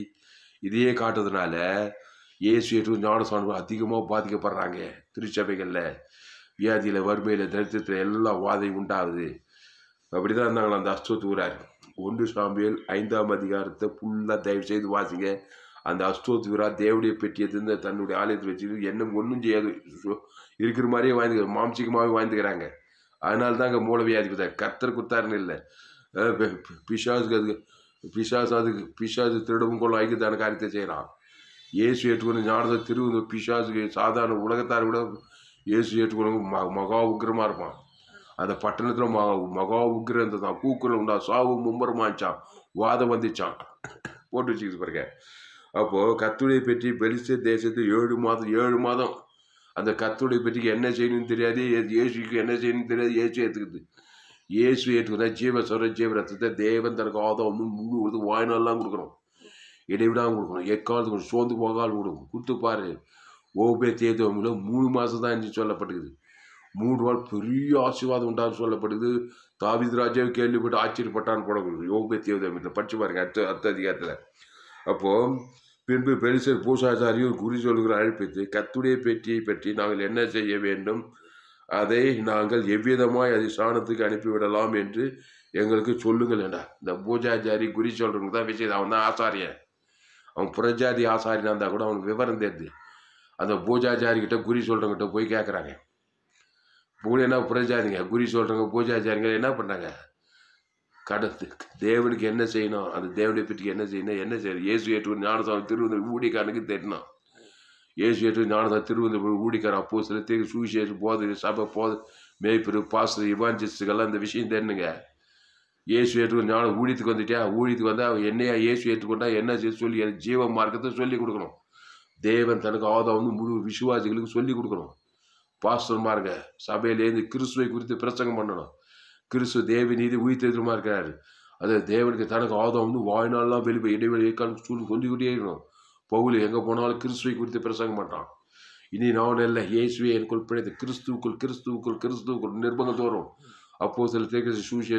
இதையே காட்டுறதுனால ஏசு ஞான ஞானசானம் அதிகமாக பாதிக்கப்படுறாங்க திருச்சபைகளில் வியாதியில் வறுமையில் தரித்திரத்தில் எல்லாம் வாதை உண்டாகுது அப்படி தான் இருந்தாங்களா அந்த அஸ்தோத் ஊரார் ஒன்று சாம்பியல் ஐந்தாம் அதிகாரத்தை ஃபுல்லாக தயவு செய்து வாசிங்க அந்த அஸ்தோத் வீரா தேவடைய பெட்டியை தன்னுடைய ஆலயத்தில் வச்சு என்ன ஒன்றும் செய்யாது இருக்கிற மாதிரியே வாய்ந்துக்கிறாங்க மாம்சிகமாகவே வாய்ந்துக்கிறாங்க அதனால தாங்க மூலவியாதி மூளை கொடுத்தாரு கத்தர் கொடுத்தாருன்னு இல்லை பிஷாஸுக்கு அது பிசாசு அதுக்கு பிசாசு திருடவும் கொள்ளும் ஐக்கியத்தான காரியத்தை செய்கிறான் இயேசு ஏற்றுக்கொண்டு ஞானத்தை திரு பிசாசுக்கு சாதாரண உலகத்தார் விட இயேசு ஏற்றுக்கொண்டு ம மகா உக்கிரமாக இருப்பான் அந்த பட்டணத்தில் மக மகா உக்கிரம் தான் கூக்குரல் உண்டா சாவு மும்பரமாச்சான் வாதம் வந்துச்சான் போட்டு வச்சுக்கிட்டு பாருங்க அப்போது கத்துடைய பற்றி பெலிஸ்தே தேசத்தில் ஏழு மாதம் ஏழு மாதம் அந்த கத்தோடைய பற்றிக்கு என்ன செய்யணும்னு தெரியாது இயேசுக்கு என்ன செய்யணும் தெரியாது இயேசு ஏற்றுக்குது இயேசு ஏற்றுக்குதா ஜீவ சொர ஜீவ ரத்தத்தை தேவன் தனக்கு ஆதம் முழு கொடுத்து வாய்நாள்லாம் கொடுக்குறோம் இடைவிடாமல் கொடுக்கணும் எக்காலத்துக்கு சோர்ந்து போகாமல் கொடுக்கும் கொடுத்து பாரு ஓபே தேர்தலில் மூணு மாதம் தான் என்று சொல்லப்பட்டுக்குது மூன்று நாள் பெரிய ஆசீர்வாதம் உண்டான்னு சொல்லப்படுது தாவித் ராஜாவை கேள்விப்பட்டு ஆச்சரியப்பட்டான்னு போடக்கூடாது யோகே தேவதம் படிச்சு பாருங்க அத்த அத்த அதிகாரத்தில் அப்போது பின்பு பெருசர் பூசாச்சாரியும் குறி சொல்கிற அழைப்பித்து கத்துடைய பெட்டியை பற்றி நாங்கள் என்ன செய்ய வேண்டும் அதை நாங்கள் எவ்விதமாய் அதை சாணத்துக்கு அனுப்பிவிடலாம் என்று எங்களுக்கு சொல்லுங்கள் என்றார் இந்த பூஜாச்சாரி குறி சொல்றவங்க தான் விஷயம் அவன் தான் ஆசாரியன் அவன் புரஜாதி ஆசாரியனாக இருந்தால் கூட அவனுக்கு விவரம் தெரிது அந்த பூஜாச்சாரிக்கிட்ட குறி சொல்கிறவங்கிட்ட போய் கேட்குறாங்க என்ன புரஜாதிங்க குறி சொல்கிறவங்க பூஜாச்சாரிங்க என்ன பண்ணுறாங்க கடந்து தேவனுக்கு என்ன செய்யணும் அந்த தேவனை பற்றி என்ன செய்யணும் என்ன செய்யணும் இயேசு ஏற்று ஞானசாமி திருவந்த ஊடிக்காரனுக்கு தெரியணும் இயேசு ஏற்று ஞானசாமி திருவந்தர் ஊடிக்கார அப்போ சில தேவை சூசியர் போதை சபை போத மேய்ப்பு பாச இவாஞ்சிஸ்டுகள்லாம் இந்த விஷயம் தெரியணுங்க இயேசு ஏற்று ஞானம் ஊழியத்துக்கு வந்துட்டியா ஊழியத்துக்கு வந்தால் என்னையா இயேசு ஏற்றுக்கொண்டா என்ன செய்ய சொல்லி ஜீவ மார்க்கத்தை சொல்லி கொடுக்கணும் தேவன் தனக்கு வந்து முழு விசுவாசிகளுக்கு சொல்லி கொடுக்கணும் பாஸ்டர்மாருங்க சபையிலேருந்து கிறிஸ்துவை குறித்து பிரசங்கம் பண்ணணும் கிறிஸ்து தேவி நீதி உயிர்த்தெழுமா இருக்கிறார் அது தேவனுக்கு தனக்கு ஆதம் வந்து வாழ்நாள்லாம் வெளிப்பை இடைவெளி இருக்கான்னு சொல்லிக்கிட்டே இருக்கணும் பவுல் எங்கே போனாலும் கிறிஸ்துவை குறித்து பிரசங்க மாட்டான் இனி நான் இல்லை இயேசுவை எனக்குள் பிழைத்து கிறிஸ்துவுக்குள் கிறிஸ்துவுக்குள் கிறிஸ்துவுக்குள் நிர்பந்தம் தோறும் அப்போ சில தேக்கிற சூசியோ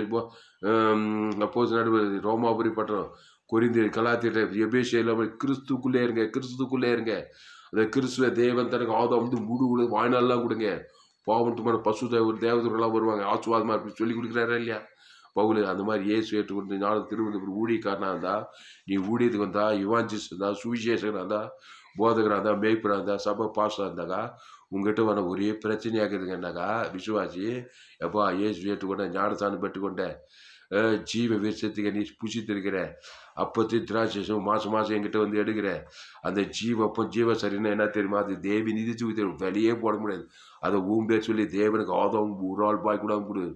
அப்போ சில நடுவது ரோமாபுரி பட்டணம் கொரிந்தியர் கலாத்திட்ட எபேஷிய இல்லாமல் கிறிஸ்துக்குள்ளே இருங்க கிறிஸ்துக்குள்ளே இருங்க அந்த கிறிஸ்துவ தேவன் தனக்கு ஆதம் வந்து முடிவு வாழ்நாள்லாம் கொடுங்க பாவண்டமான பசு தேவர் தேவதர்களாக வருவாங்க ஆசுவாதமாக இருக்கு சொல்லி கொடுக்குறாரா இல்லையா பவுல் அந்த மாதிரி ஏசு ஏற்றுக்கொண்டு நானும் திருவனந்தபுரம் ஊழியக்காரனாக இருந்தால் நீ ஊழியத்துக்கு வந்தா இவாஞ்சிஸ் இருந்தால் சுவிசேஷனாக இருந்தால் போதகராக இருந்தால் மேய்ப்பராக இருந்தால் சபை பாஸ்டராக இருந்தாக்கா உங்ககிட்ட வர ஒரே என்னக்கா விசுவாசி எப்பா ஏசு ஏற்றுக்கொண்டேன் ஞானத்தானம் பெற்றுக்கொண்டேன் ஜீவ விஷயத்துக்கு நீ புசித்திருக்கிற அப்பத்தி திராட்சை மாதம் மாதம் என்கிட்ட வந்து எடுக்கிற அந்த ஜீவப்பம் ஜீவ சரின்னா என்ன தெரியுமா அது தேவி நிதி தெரியும் வெளியே போட முடியாது அதை ஊம்பே சொல்லி தேவனுக்கு ஆதம் ஒரு ஆள் பாய் கூட கொடு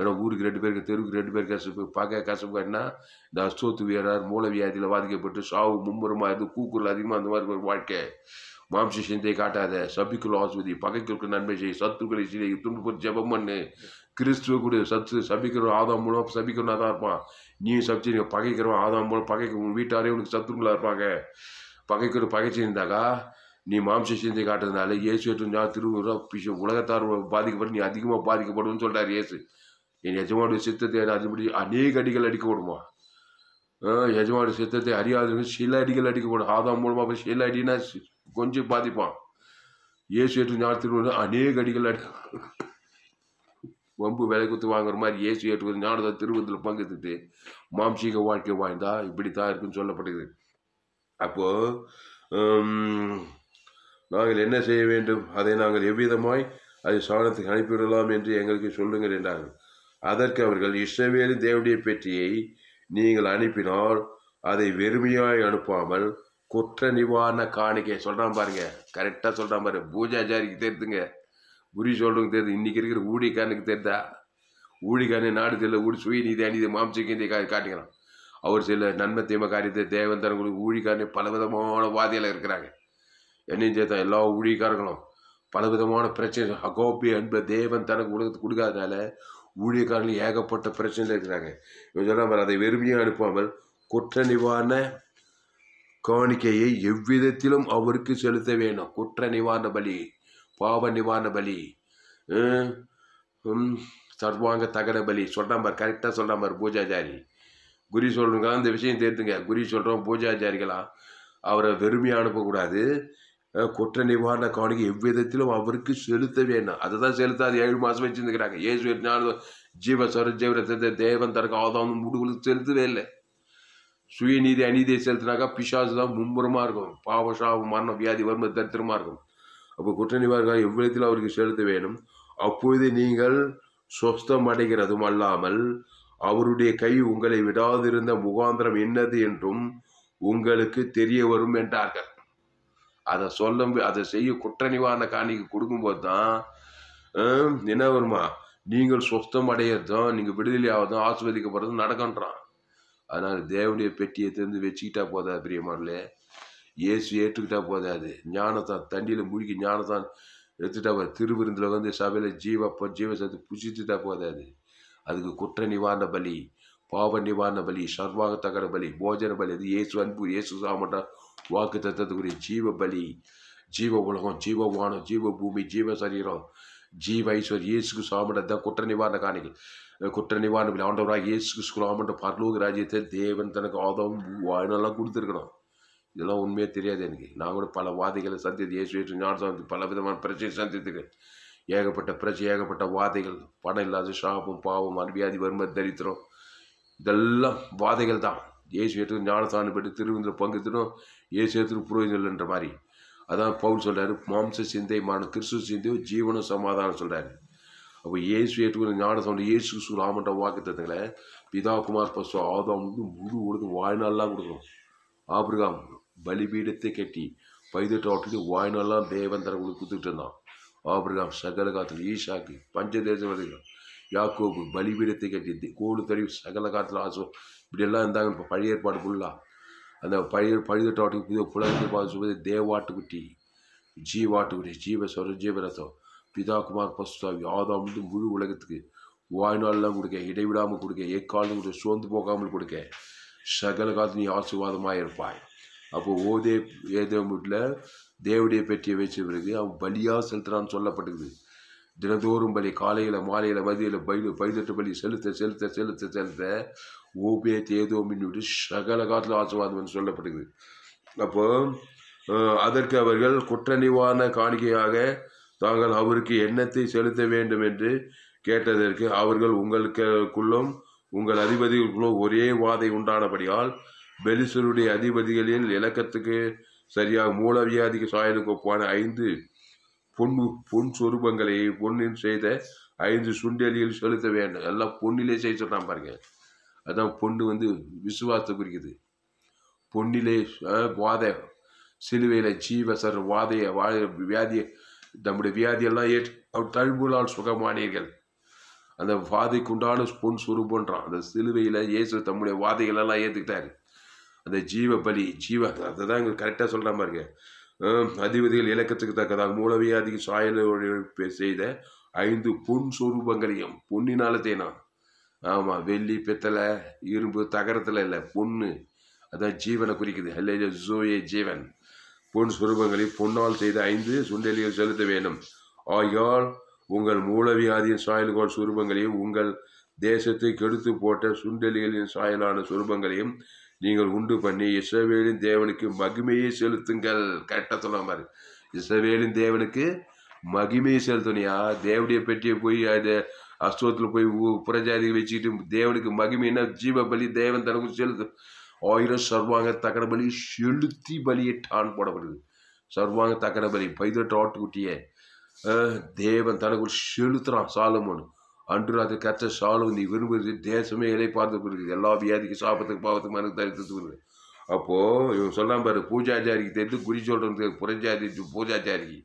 ஏன்னா ஊருக்கு ரெண்டு பேருக்கு தெருவுக்கு ரெண்டு பேர் கசப்பு பார்க்க கசப்புன்னா இந்த அஸ்தோத்து வீரர் மூல வியாதியில் பாதிக்கப்பட்டு சாவு மும்முரமாக இருந்து கூக்குரல் அதிகமாக அந்த மாதிரி ஒரு வாழ்க்கை மாம்ச சிந்தை காட்டாத சபிக்குள் ஆஸ்வதி பகைக்குள் நன்மை செய் சத்துக்களை சிலை துன்பு ஜபம் பண்ணு கிறிஸ்துவ கூட சத்து சபிக்கிறோம் ஆதாம் மூலம் சபிக்கிறவனா தான் இருப்பான் நீ சபிச்சு நீங்கள் பகைக்கிறோம் ஆதாம் மூலம் பகைக்க உன் வீட்டாரே உனக்கு சத்துருங்களா இருப்பாங்க பகைக்கிற பகைச்சு இருந்தாக்கா நீ மாம்ச சிந்தை காட்டுறதுனால இயேசு ஏற்றும் ஞான திருவுரா உலகத்தார் பாதிக்கப்படும் நீ அதிகமாக பாதிக்கப்படும்னு சொல்கிறார் இயேசு என் எஜமானுடைய சித்தத்தை அதுபடி அநேக அடிகள் அடிக்க விடுமா எஜமானுடைய சித்தத்தை அறியாத சில அடிகள் அடிக்க விடும் ஆதாம் மூலமாக போய் சில அடினா கொஞ்சம் பாதிப்பான் இயேசு ஏற்றும் ஞான திருவுரா அநேக அடிகள் அடி வம்பு விலை குத்து வாங்குற மாதிரி ஏசி ஏற்றுவது ஞானதா திருவத்தில் பங்குத்துட்டு மாம்சீக வாழ்க்கை வாழ்ந்தா இப்படி தான் இருக்குன்னு சொல்லப்படுது அப்போது நாங்கள் என்ன செய்ய வேண்டும் அதை நாங்கள் எவ்விதமாய் அதை சாணத்துக்கு அனுப்பிவிடலாம் என்று எங்களுக்கு சொல்லுங்கள் என்றார்கள் அதற்கு அவர்கள் இஸ்ரவேலின் தேவடைய பெற்றியை நீங்கள் அனுப்பினால் அதை வெறுமையாய் அனுப்பாமல் குற்ற நிவாரண காணிக்கை சொல்கிறான் பாருங்க கரெக்டாக சொல்கிறான் பாருங்க பூஜாச்சாரிக்கு தெரிதுங்க உரி சொல்கிறவங்க தெரியுது இன்றைக்கி இருக்கிற ஊழிக்காரனுக்கு தெரிதா ஊழிக்காரனே நாடு தெரியல ஊடி சுய நீதி அநீதி மாம்சிக்க இந்த காட்டுகிறான் அவர் சில நன்மை தீமை காரியத்தை தேவன் தரங்களுக்கு பல பலவிதமான வாதியில் இருக்கிறாங்க என்னையும் சேர்த்தா எல்லா பல பலவிதமான பிரச்சனை அகோப்பி அன்பை தேவன் தனக்கு உலகத்துக்கு கொடுக்காதனால ஊழியக்காரர்கள் ஏகப்பட்ட பிரச்சனையில் இருக்கிறாங்க இவன் சொன்னால் அதை வெறுமையாக அனுப்பாமல் குற்ற நிவாரண காணிக்கையை எவ்விதத்திலும் அவருக்கு செலுத்த வேண்டும் குற்ற நிவாரண பலி பாவ நிவாரண பலி சர்வாங்க தகன பலி சொல்கிறான் பார் கரெக்டாக சொல்கிறான் பார் பூஜாச்சாரி குரு சொல்கிறவங்களா இந்த விஷயம் தேர்த்துங்க குரு சொல்கிறோம் பூஜாச்சாரிகளா அவரை வெறுமையாக அனுப்பக்கூடாது குற்ற நிவாரண கவனிக்கு எவ்விதத்திலும் அவருக்கு செலுத்த வேணும் அதை தான் செலுத்தாது ஏழு மாதம் வச்சுருந்துக்கிறாங்க ஏசு ஞானம் ஜீவ சொர தேவன் தரக்க அவதான் முடிவுகளுக்கு செலுத்தவே இல்லை சுயநீதி அநீதியை செலுத்தினாக்கா பிசாசு தான் மும்முரமாக இருக்கும் பாவசாபம் மரணம் வியாதி வரும்போது தரித்திரமாக இருக்கும் அப்போ குற்ற நிவாரணம் எவ்விதத்தில் அவருக்கு செலுத்த வேணும் அப்பொழுது நீங்கள் சொஸ்தம் அடைகிறதும் அல்லாமல் அவருடைய கை உங்களை விடாதிருந்த முகாந்திரம் என்னது என்றும் உங்களுக்கு தெரிய வரும் என்றார்கள் அதை சொல்ல அதை செய்ய குற்ற நிவாரண காணிக்கு கொடுக்கும்போது தான் என்ன வருமா நீங்கள் சொஸ்தம் அடையிறதும் நீங்கள் விடுதலை ஆகிறதும் ஆஸ்வதிக்கப்படுறதும் நடக்கன்றான் அதனால் தேவனுடைய பெட்டியை திறந்து வச்சுக்கிட்டா போதா பிரியமானே இயேசு ஏற்றுக்கிட்டா போதாது ஞானத்தான் தண்ணியில் மூழ்கி ஞானத்தான் எடுத்துட்டா போது திருவிருந்தில் வந்து சபையில் ஜீவப்போ ஜீவசத்து புசித்துட்டா போதாது அதுக்கு குற்ற நிவாரண பலி பாவ நிவாரண பலி சர்வாக தகர பலி போஜன பலி அது இயேசு அன்பு இயேசு சாமட்டா வாக்கு தத்தத்துக்குரிய ஜீவ பலி ஜீவ உலகம் ஜீவ வானம் ஜீவ பூமி ஜீவ சரீரம் ஜீவ ஐஸ்வர் இயேசுக்கு தான் குற்ற நிவாரண காணிகள் குற்ற நிவாரண பலி ஆண்டவராக இயேசுக்கு சுவாமண்ட பரலோக ராஜ்யத்தை தேவன் தனக்கு ஆதம் வாயினெல்லாம் கொடுத்துருக்கணும் இதெல்லாம் உண்மையாக தெரியாது எனக்கு நான் கூட பல வாதிகளை சந்தித்து இயேசு ஞானசாந்தி பல விதமான பிரச்சனை சந்தித்துக்கிறேன் ஏகப்பட்ட பிரச்சனை ஏகப்பட்ட வாதைகள் பணம் இல்லாத சாபம் பாவம் அன்பியாதி வறுமை தரித்திரம் இதெல்லாம் வாதைகள் தான் இயேசு ஏற்று ஞானஸ்தானம் பெற்று திருவிந்தில் பங்குத்திடும் இயேசு ஏற்றுக்கு புரோகிதல்ன்ற மாதிரி அதான் பவுல் சொல்கிறாரு மாம்ச சிந்தை மான கிறிஸ்து சிந்தை ஜீவனம் சமாதானம் சொல்கிறாரு அப்போ இயேசு ஏற்றுக்கு ஞானஸ்தானம் இயேசு சுராமன்ற வாக்கு தத்துங்களை பிதா குமார் பசு ஆதாம் வந்து முழு கொடுத்து வாழ்நாள்லாம் கொடுக்கணும் ஆபிரகாம் பலிபீடத்தை கட்டி ബലിപീഠത്തെ കെട്ടി പൈതൃട്ടോട്ടിന് വായനെല്ലാം ദേവൻ തന്നെ കൊടുത്തിട്ടെന്നാണ് ആബ്രഹാം സകലകാലത്തിൽ ഈശാക്ക് പഞ്ചദേശവതികൾ യാക്കോബ് கட்டி கோடு കോട് சகல காத்துல ആസോ இப்படியெல்லாம் இருந்தாங்க இப்போ பழைய ஏற்பாடு ஃபுல்லாக அந்த பழைய பழுதட்டாட்டுக்கு புதிய புலகத்தை பார்த்து சொல்வது தேவாட்டுக்குட்டி ஜீவாட்டுக்குட்டி ஜீவ சொர ஜீவரசம் பிதா குமார் பசுதாவி ஆதாம் வந்து முழு உலகத்துக்கு வாய்நாள்லாம் கொடுக்க இடைவிடாமல் கொடுக்க ஏக்காலும் கொடுக்க சோர்ந்து போகாமல் கொடுக்க சகல காத்து நீ ஆசீர்வாதமாக இருப்பாய் அப்போ ஓதே ஏதோ வீட்டில் தேவடியை பெற்றிய வச்ச பிறகு அவன் பலியாக செலுத்துறான்னு சொல்லப்பட்டுக்குது தினந்தோறும் பலி காலையில் மாலையில் மதியில் பயிலு பதினெட்டு பலி செலுத்த செலுத்த செலுத்த செலுத்த ஓபே தேதோமின்னு விட்டு சகல காலத்தில் என்று சொல்லப்படுது அப்போ அதற்கு அவர்கள் குற்ற நிவாரண காணிக்கையாக தாங்கள் அவருக்கு எண்ணத்தை செலுத்த வேண்டும் என்று கேட்டதற்கு அவர்கள் உங்களுக்குள்ளும் உங்கள் அதிபதிகளுக்குள்ளும் ஒரே வாதை உண்டானபடியால் பெலிசருடைய அதிபதிகளில் இலக்கத்துக்கு சரியாக மூலவியாதிக்கு சாயலுக்கு ஐந்து பொன் பொன் சொரூபங்களை பொண்ணில் செய்த ஐந்து சுண்டெலியில் செலுத்த வேண்டும் எல்லாம் பொன்னிலே செய்ய சொல்கிறான் பாருங்க அதான் பொண்ணு வந்து விசுவாசத்தை குறிக்குது பொன்னிலே வாதை சிலுவையில் ஜீவசர் வாதைய வாழ வியாதியை நம்முடைய வியாதியெல்லாம் ஏற்று அவர் தழும்புகளால் சுகமானீர்கள் அந்த வாதைக்குண்டான பொன் சுரூபன்றான் அந்த சிலுவையில் இயேசு தம்முடைய வாதைகளெல்லாம் ஏற்றுக்கிட்டாரு அந்த ஜீவ பலி ஜீவ அதுதான் எங்களுக்கு கரெக்டாக சொல்கிற மாதிரி அதிபதிகள் இலக்கத்துக்கு தக்கதாக மூலவியாதிக்கு சாயல செய்த ஐந்து பொன் சொரூபங்களையும் பொன்னினால தேனாம் ஆமாம் வெள்ளி பெத்தலை இரும்பு தகரத்தில் இல்லை பொண்ணு அதான் ஜீவனை குறிக்குது அல்ல ஜோயே ஜீவன் பொன் சுரூபங்களை பொன்னால் செய்த ஐந்து சுண்டலிகள் செலுத்த வேண்டும் ஆகியால் உங்கள் மூலவியாதியின் சாயல்கோள் சுரூபங்களையும் உங்கள் தேசத்தை கெடுத்து போட்ட சுண்டலிகளின் சாயலான சுரூபங்களையும் நீங்கள் உண்டு பண்ணி இசவேலின் தேவனுக்கு மகிமையை செலுத்துங்கள் கரெக்டாக சொன்ன மாதிரி இசவேலின் தேவனுக்கு மகிமையை செலுத்தணியா தேவடைய பெட்டியை போய் அது அஸ்தோத்தில் போய் புறஜாதி வச்சுக்கிட்டு தேவனுக்கு மகிமைன்னா ஜீவ பலி தேவன் தனக்கு செலுத்து ஆயிரம் சர்வாங்க தக்கட பலி செலுத்தி பலியை டான் போடப்படுது சர்வாங்க தக்கட பலி பைதட்டு ஆட்டுக்குட்டியே தேவன் தனக்குள் செலுத்துறான் சாலமோனு அன்று அது கற்ற சாலும் நீ விரும்புகிறது தேசமே இலை பார்த்து கொடுக்குது எல்லா வியாதிக்கும் சாபத்துக்கு பாவத்துக்கு மனக்கு தடுத்து கொடுக்குது அப்போது இவன் சொல்லாம பாரு பூஜாச்சாரிக்கு தெரிந்து குறி சொல்கிறது புரஞ்சாதி பூஜாச்சாரிக்கு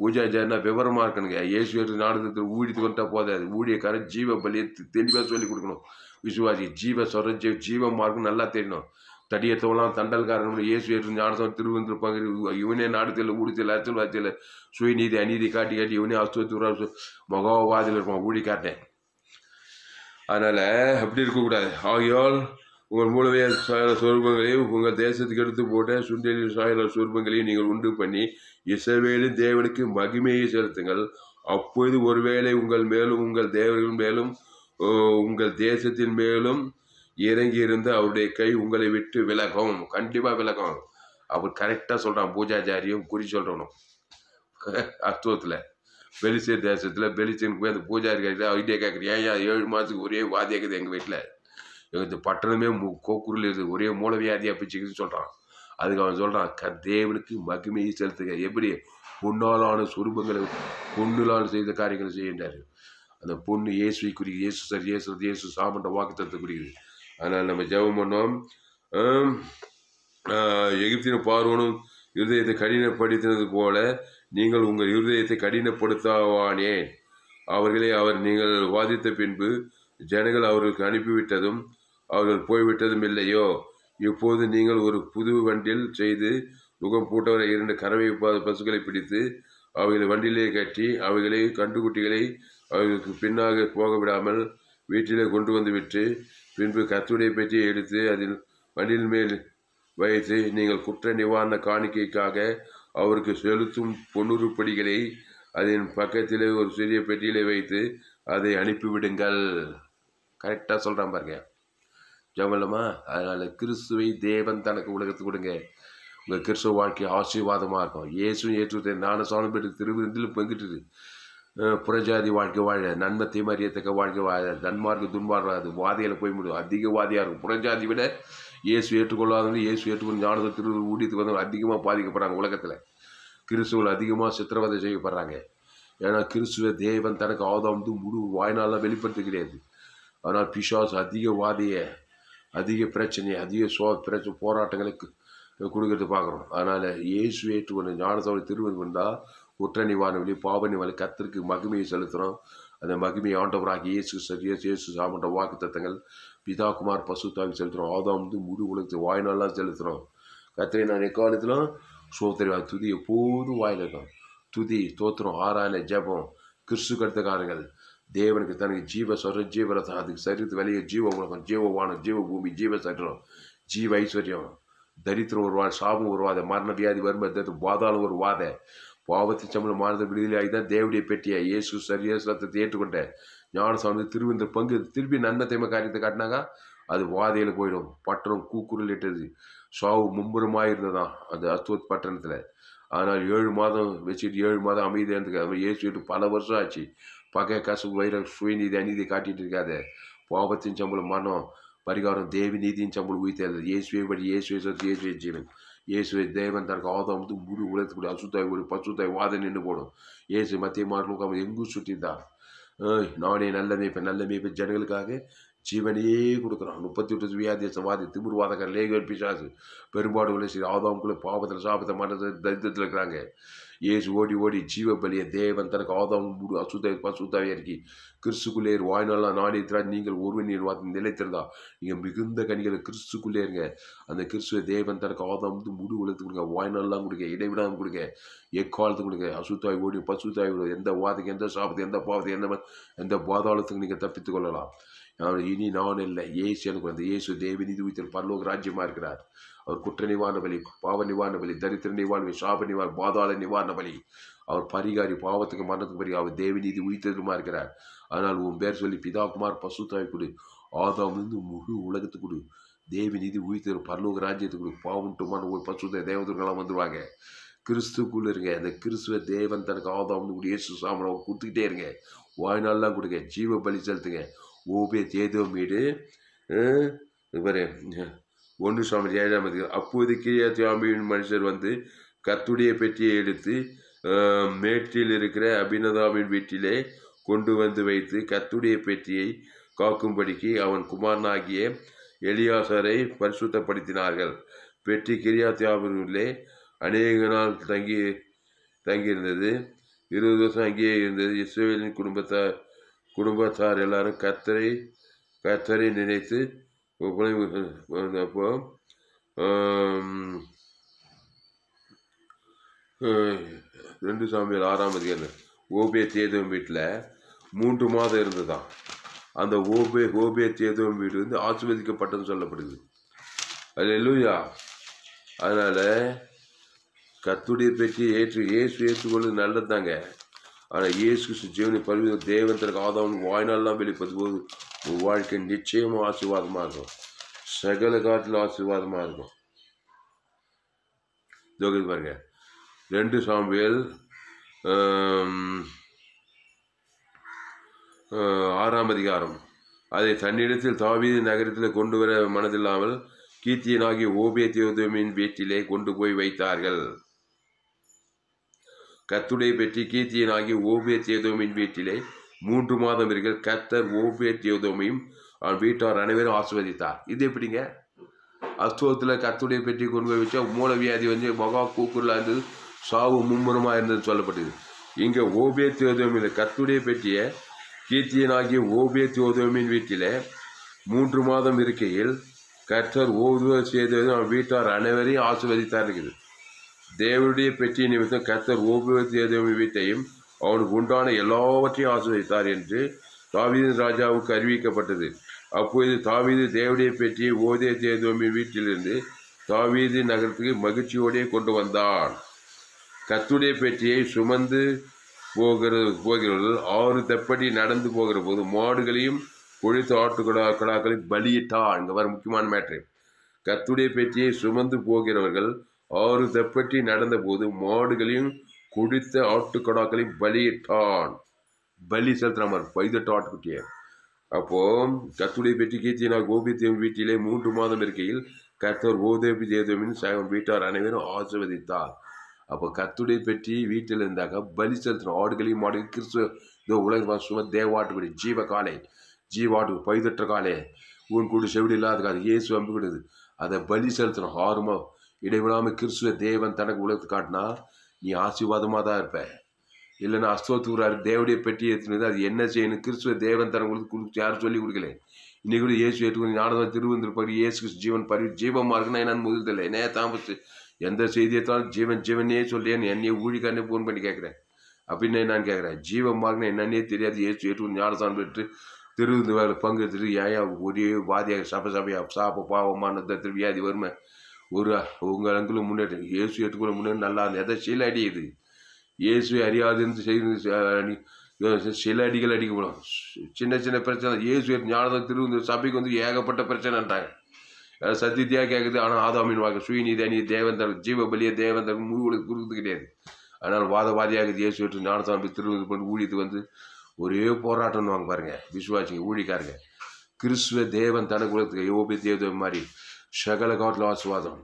பூஜாச்சாரினா விவரமாக இருக்கணுங்க இயேசுவர் நாடகத்தில் ஊழித்து கொண்டா போதாது ஊழிய கரை ஜீவ பலியை தெளிவாக சொல்லி கொடுக்கணும் விசுவாசி ஜீவ சொரஞ்ச ஜீவ மார்க்கம் நல்லா தெரியணும் தடிய தோலாம் தண்டல்காரனுடைய இயேசு ஏற்று ஞானசம் திருவந்திருப்பாங்க இவனே நாடுத்தில் ஊடுத்தில் அச்சல் வாச்சல் சுயநீதி அநீதி காட்டி காட்டி இவனே அஸ்துவத்துறா மகோவாதில் இருப்பான் ஊழி காட்டேன் அதனால் அப்படி இருக்கக்கூடாது ஆகியோல் உங்கள் மூலமைய சொரூபங்களையும் உங்கள் தேசத்துக்கு எடுத்து போட்ட சுண்டலி சாயல சொரூபங்களையும் நீங்கள் உண்டு பண்ணி இசவேலும் தேவனுக்கு மகிமையை செலுத்துங்கள் அப்பொழுது ஒருவேளை உங்கள் மேலும் உங்கள் தேவர்கள் மேலும் உங்கள் தேசத்தின் மேலும் இறங்கி இருந்து அவருடைய கை உங்களை விட்டு விலகும் கண்டிப்பாக விலகும் அவர் கரெக்டாக சொல்கிறான் பூஜாச்சாரியும் குறி சொல்கிறணும் அஸ்துவத்தில் பெலிசியர் தேசத்தில் பெலிசியனுக்கு போய் அந்த பூஜாரி ஐடியா கேட்குறேன் ஏன் ஏழு மாதத்துக்கு ஒரே இருக்குது எங்கள் வீட்டில் எங்கள் பட்டணமே கோக்குரில் இருக்குது ஒரே மூல வியாதியாக பிச்சுக்குதுன்னு சொல்கிறான் அதுக்கு அவன் சொல்கிறான் க தேவனுக்கு மகிமையை செலுத்துக எப்படி பொண்ணாலான சுரூபங்களை பொண்ணுலான செய்த காரியங்களை செய்யின்றார் அந்த பொண்ணு இயேசுவை குறிக்குது இயேசு சார் இயேசு இயேசு சாமன்ற வாக்குத்தத்தை குறிக்குது ஆனால் நம்ம ஜெபம் பண்ணோம் எகிப்தின் பார்வனும் இருதயத்தை கடினப்படுத்தினது போல நீங்கள் உங்கள் இருதயத்தை கடினப்படுத்தாவானே அவர்களை அவர் நீங்கள் வாதித்த பின்பு ஜனங்கள் அவர்களுக்கு அனுப்பிவிட்டதும் அவர்கள் போய்விட்டதும் இல்லையோ இப்போது நீங்கள் ஒரு புது வண்டில் செய்து முகம் பூட்டவரை இரண்டு கறவை பசுக்களை பிடித்து அவைகளை வண்டியிலே கட்டி அவைகளை கண்டுக்குட்டிகளை அவர்களுக்கு பின்னாக போக விடாமல் வீட்டிலே கொண்டு வந்து விட்டு பின்பு கத்துடைய பெட்டியை எடுத்து அதில் மடியில் மேல் வைத்து நீங்கள் குற்ற நிவாரண காணிக்கைக்காக அவருக்கு செலுத்தும் பொன்னுருப்படிகளை அதன் பக்கத்திலே ஒரு சிறிய பெட்டியிலே வைத்து அதை அனுப்பிவிடுங்கள் கரெக்டாக சொல்கிறான் பாருங்க ஜமலமா அதனால் கிறிஸ்துவை தேவன் தனக்கு உலகத்து கொடுங்க உங்கள் கிறிஸ்துவ வாழ்க்கை ஆசீர்வாதமாக இருக்கும் இயேசு ஏற்றுத்தேன் நானும் சாணம் பெற்று திருவிருந்தில் பங்கிட்டுது புறஜாதி வாழ்க்கை வாழ நன்மை தீமரியத்தக்க வாழ்க்கை வாழ நன்மார்க்கு அது வாதியில் போய் முடியும் அதிக வாதியாக இருக்கும் புறஜாதி விட இயேசு ஏற்றுக்கொள்ளாதவங்க இயேசு ஏற்றுக்கொண்டு ஞானத்தை திரு ஊடியத்துக்கு வந்தவங்க அதிகமாக பாதிக்கப்படுறாங்க உலகத்தில் கிறிஸ்துவர்கள் அதிகமாக சித்திரவதை செய்யப்படுறாங்க ஏன்னா கிறிஸ்துவ தேவன் தனக்கு ஆதாம்து முழு வாய்நாளெலாம் வெளிப்படுத்த கிடையாது ஆனால் பிஷாஸ் அதிக வாதியை அதிக பிரச்சனை அதிக சோ பிரச்சனை போராட்டங்களுக்கு கொடுக்கறது பார்க்குறோம் அதனால் இயேசு ஏற்றுக்கொண்டு ஞானத்தோட திருவன் கொண்டால் நிவாரணி பாவ நிவாரி கத்திற்கு மகிமையை செலுத்துகிறோம் அந்த மகிமை ஆண்டவராக இயேசு இயேசு சாமன்ற வாக்கு தத்தங்கள் பிதாகுமார் பசுத்தாவி செலுத்துகிறோம் ஆதாம் வந்து முழு உலகத்தை வாய்நாளாக செலுத்துகிறோம் கத்திரை நான் எக்காலத்திலும் சோத்திரிவான் துதி எப்போதும் வாயில் இருக்கும் துதி தோத்திரம் ஆராயனை ஜபம் கிறிஸ்து கடத்தக்காரர்கள் தேவனுக்கு தனக்கு ஜீவ சொர ஜீவரதம் அதுக்கு சரித்து வெளியே ஜீவ உலகம் வானம் ஜீவ பூமி ஜீவ சரீரம் ஜீவ ஐஸ்வர்யம் தரித்திரம் ஒரு வாழ் சாபம் ஒரு வாத மரண வியாதி வரும்போது பாதாளம் ஒரு வாதை பாவத்தில் சம்பளம் மாறுதல் விடுதலையாகி தான் தேவடைய பெட்டியா இயேசு சரியா சத்தத்தை ஏற்றுக்கொண்டேன் ஞான சாமி திருவிந்த பங்கு பங்கு திரும்பி தேமை காரியத்தை காட்டினாங்க அது வாதையில் போயிடும் பட்டணம் கூக்குரல் இட்டது சாவு மும்முரமாக இருந்ததான் அந்த அஸ்தோத் பட்டணத்தில் ஆனால் ஏழு மாதம் வச்சுட்டு ஏழு மாதம் அமைதியாக இருந்துக்க ஏசு ஏசிட்டு பல வருஷம் ஆச்சு பகை கசு வைர சுயநீதி அநீதி காட்டிகிட்டு இருக்காது பாவத்தின் சம்பளம் மனம் பரிகாரம் தேவி நீதியின் சம்பளம் தேர்தல் இயேசுவை படி இயேசுவை சொல்லி இயேசுவை ஜீவன் இயேசுவை தேவன் தனக்கு வந்து முழு உலகத்துக்கூடிய அசுத்தாய் ஒரு பசுத்தாய் வாத நின்று போடும் இயேசு மத்திய மார்க்கம் எங்கும் சுற்றி தான் நானே நல்ல மேய்ப்பேன் நல்ல மேய்ப்பேன் ஜனங்களுக்காக ஜீவனே கொடுக்குறான் முப்பத்தி எட்டு வியாதி சமாதி திமுருவாதகர் லேகர் பிசாசு பெரும்பாடு சரி ஆதாவுக்குள்ளே பாவத்தில் சாபத்தை மனது தரித்திரத்தில் இருக்கிறாங்க ஏசு ஓடி ஓடி ஜீவ பலிய தேவன் தனக்கு ஆதாம் மூடு அசுத்த அசுத்தாவே இருக்கி கிறிஸ்துக்குள்ளேர் வாய்நாளாக நாடித்திரா நீங்கள் ஒருவன் நீர் வார்த்தை நிலைத்திருந்தா நீங்கள் மிகுந்த கனிகளை கிறிஸ்துக்குள்ளே இருங்க அந்த கிறிஸ்துவ தேவன் தனக்கு ஆதாம் வந்து முடி உழைத்து கொடுங்க வாய்நாள்லாம் கொடுங்க இடைவிடாமல் கொடுங்க எக்காலத்து கொடுங்க அசுத்தாய் ஓடி பசுத்தாய் எந்த வாதைக்கு எந்த சாபத்து எந்த பாவத்து எந்த எந்த பாதாளத்துக்கு நீங்கள் தப்பித்து கொள்ளலாம் இனி நான் இல்லை இயேசு எனக்கு வந்து இயேசு தேவநீதி உயிர் பரலோக ராஜ்யமாக இருக்கிறார் அவர் குற்ற நிவாரண பலி பாவ நிவாரண பலி தரித்திர நிவாரணி சாப நிவாரண பாதாள நிவாரண பலி அவர் பரிகாரி பாவத்துக்கு மரணத்துக்கு பரி அவர் தேவநீதி உயிர்த்ததுமா இருக்கிறார் ஆனால் உன் பேர் சொல்லி பிதாகுமார் பசுத்தாய் கொடு ஆதாமிருந்து முழு உலகத்துக்கு கொடு தேவநீதி உயிர்த்தரும் பரலோக ராஜ்யத்துக்கு கொடு பாவம்ட்டுமான ஒரு பசுத்த தேவதர்களாம் வந்துடுவாங்க கிறிஸ்துக்குள்ள இருங்க அந்த கிறிஸ்துவ தேவன் தனக்கு ஆதாம்னு கூட இயேசு சாமரம் கொடுத்துக்கிட்டே இருங்க வாய்நாள்லாம் கொடுங்க ஜீவ பலி செலுத்துங்க ఓపే చేదో மீடு இவரு ஒன்று சுவாமி ஏழாம் அதிகாரம் அப்போது சுவாமியின் மனுஷர் வந்து கத்துடைய பெட்டியை எடுத்து மேட்டில் இருக்கிற அபிநதாவின் வீட்டிலே கொண்டு வந்து வைத்து கத்துடைய பெட்டியை காக்கும்படிக்கு அவன் குமாரனாகிய எலியாசரை பரிசுத்தப்படுத்தினார்கள் பெட்டி கிரியாத்தியாவினுள்ளே அநேக நாள் தங்கி தங்கியிருந்தது இருபது வருஷம் அங்கேயே இருந்தது இஸ்ரேலின் குடும்பத்தை குடும்பத்தார் எல்லாரும் கத்தரை கத்தரை நினைத்து வந்தப்போ ரெண்டு சாமியில் ஆறாம் அதிகாரம் ஓபே தேதுவன் வீட்டில் மூன்று மாதம் இருந்ததான் அந்த ஓபே ஓபே தேதுவன் வீடு வந்து ஆசிர்வதிக்கப்பட்டதுன்னு சொல்லப்படுது அது இல்லையா அதனால் கத்துடைய பெற்றி ஏற்று ஏசு ஏற்றுக்கொள்வது நல்லது தாங்க ஆனால் இயேசு கிறிஸ்து ஜீவனை பல்வேறு தேவன் தனக்கு வாய்நாள்லாம் வெளிப்பது போது உன் வாழ்க்கை நிச்சயமாக ஆசீர்வாதமாக இருக்கும் சகல காட்டில் ஆசீர்வாதமாக இருக்கும் ஜோகி பாருங்க ரெண்டு சாம்பியல் ஆறாம் அதிகாரம் அதை தன்னிடத்தில் தாவீது நகரத்தில் கொண்டு வர மனதில்லாமல் கீர்த்தியனாகி ஓபிய தேவதமின் வீட்டிலே கொண்டு போய் வைத்தார்கள் கத்துடைய கீர்த்தியன் கீர்த்தியனாகி ஓபியர் தேதோமின் வீட்டிலே மூன்று மாதம் இருக்க கத்தர் ஓபியர் தேதோமையும் அவன் வீட்டார் அனைவரும் ஆசிர்வதித்தார் இது எப்படிங்க அஸ்தவத்தில் கத்துடைய பெற்றி கொண்டு போய் வச்சா மூல வியாதி வந்து மகா கூக்குரில் இருந்தது சாவு மும்முரமாக இருந்ததுன்னு சொல்லப்பட்டது இங்கே ஓபிய தியோதமியில் கத்துடைய பெட்டியை கீர்த்தியனாகிய ஓபிய தியோதமின் வீட்டில் மூன்று மாதம் இருக்கையில் கற்றர் ஓவியம் செய்தது அவன் வீட்டார் அனைவரையும் ஆசிர்வதித்தார் இருக்குது தேவனுடைய பெற்றிய நிமித்தம் கத்தர் ஒவ்வொரு வீட்டையும் அவனுக்கு உண்டான எல்லாவற்றையும் ஆசிரியத்தார் என்று தாவீது ராஜாவுக்கு அறிவிக்கப்பட்டது அப்போது தாவீது தேவடைய பெற்றியை ஓதே தேதோமி வீட்டிலிருந்து தாவீது நகரத்துக்கு மகிழ்ச்சியோடே கொண்டு வந்தான் கத்துடைய பெற்றியை சுமந்து போகிறது போகிறவர்கள் ஆறு தப்படி நடந்து போகிற போது மாடுகளையும் கொழித்து ஆட்டுக்கடா கடாக்களையும் பலியிட்டான் இங்கே வர முக்கியமான மேட்ரு கத்துடைய பெற்றியை சுமந்து போகிறவர்கள் ஆறு நடந்த நடந்தபோது மாடுகளையும் குடித்த ஆட்டுக்கடாக்களையும் பலியிட்டான் பலி செலுத்தினாமர் பைதட்ட ஆட்டுக்குட்டிய அப்போ கத்துடைய கீர்த்தினா கோபி கோபித்தேவன் வீட்டிலே மூன்று மாதம் இருக்கையில் கர்த்தர் கோதேவி தேவின் சகம் வீட்டார் அனைவரும் ஆசிர்வதித்தார் அப்போ கத்துடைய பெற்றி வீட்டில் இருந்தாக்க பலி செலுத்தின ஆடுகளையும் மாடுகள் கிறிஸ்துவ இதோ உலக சும தேவாட்டுக்குடி ஜீவ காலை ஜீவாட்டு பைதற்ற காலே உன் கூட செவிடு இல்லாத காது இயேசு அம்புகிடுது அதை பலி செலுத்தின ஆறுமா இடைவிடாமல் கிறிஸ்துவ தேவன் தனக்கு உலகத்து காட்டினா நீ ஆசீர்வாதமாக தான் இருப்ப இல்லைன்னா அஸ்தோத்துக்குறாரு தேவடைய பெட்டி எடுத்துனது அது என்ன செய்யணும் கிறிஸ்துவ தேவன் தனக்கு உழைத்து கொடுத்து யாரும் சொல்லி கொடுக்கல இன்னைக்கு கூட இயேசு ஏற்றுக்கொண்டு ஞானதான் திருவந்திருப்பாரு இயேசு ஜீவன் பரி ஜீவமாக இருக்குன்னா என்னன்னு முதல் தெரியல என்ன தாமஸ் எந்த செய்தியத்தாலும் ஜீவன் ஜீவனே சொல்லியேன்னு என்னையே ஊழிக்கானே ஃபோன் பண்ணி கேட்குறேன் அப்படின்னு நான் கேட்குறேன் ஜீவமாகனா என்னன்னே தெரியாது ஏற்று ஏற்று ஞானசான் பெற்று பங்கு பங்கெடுத்துட்டு ஏன் ஒரே வாதியாக சபை சபையாக சாப்பா பாவமான திருவியாதி வறுமை ஒரு உங்கள் இடத்துல முன்னேற்றம் இயேசு இடத்துக்குள்ள முன்னேற்றம் நல்லா அந்த எதை சில அடி இது இயேசு அறியாதுன்னு செய்து சில அடிகள் அடிக்கப்படும் சின்ன சின்ன பிரச்சனை இயேசு ஞானத்தை திருவந்த சபைக்கு வந்து ஏகப்பட்ட பிரச்சனைன்றாங்க சத்தியத்தியாக கேட்குது ஆனால் ஆதாமின் வாக்கு அணி தேவந்தர் ஜீவபலிய தேவந்தர் முழுவதும் கொடுக்குறது கிடையாது ஆனால் வாதவாதியாக இயேசு ஏற்று ஞானசாமி திருவிழா பண்ணி ஊழியத்துக்கு வந்து ஒரே போராட்டம்னு வாங்க பாருங்க விசுவாசிங்க ஊழிக்காருங்க கிறிஸ்துவ தேவன் தனக்குலத்துக்கு யோபி தேவதை மாதிரி சகல காட்டில் ஆசுவாதம்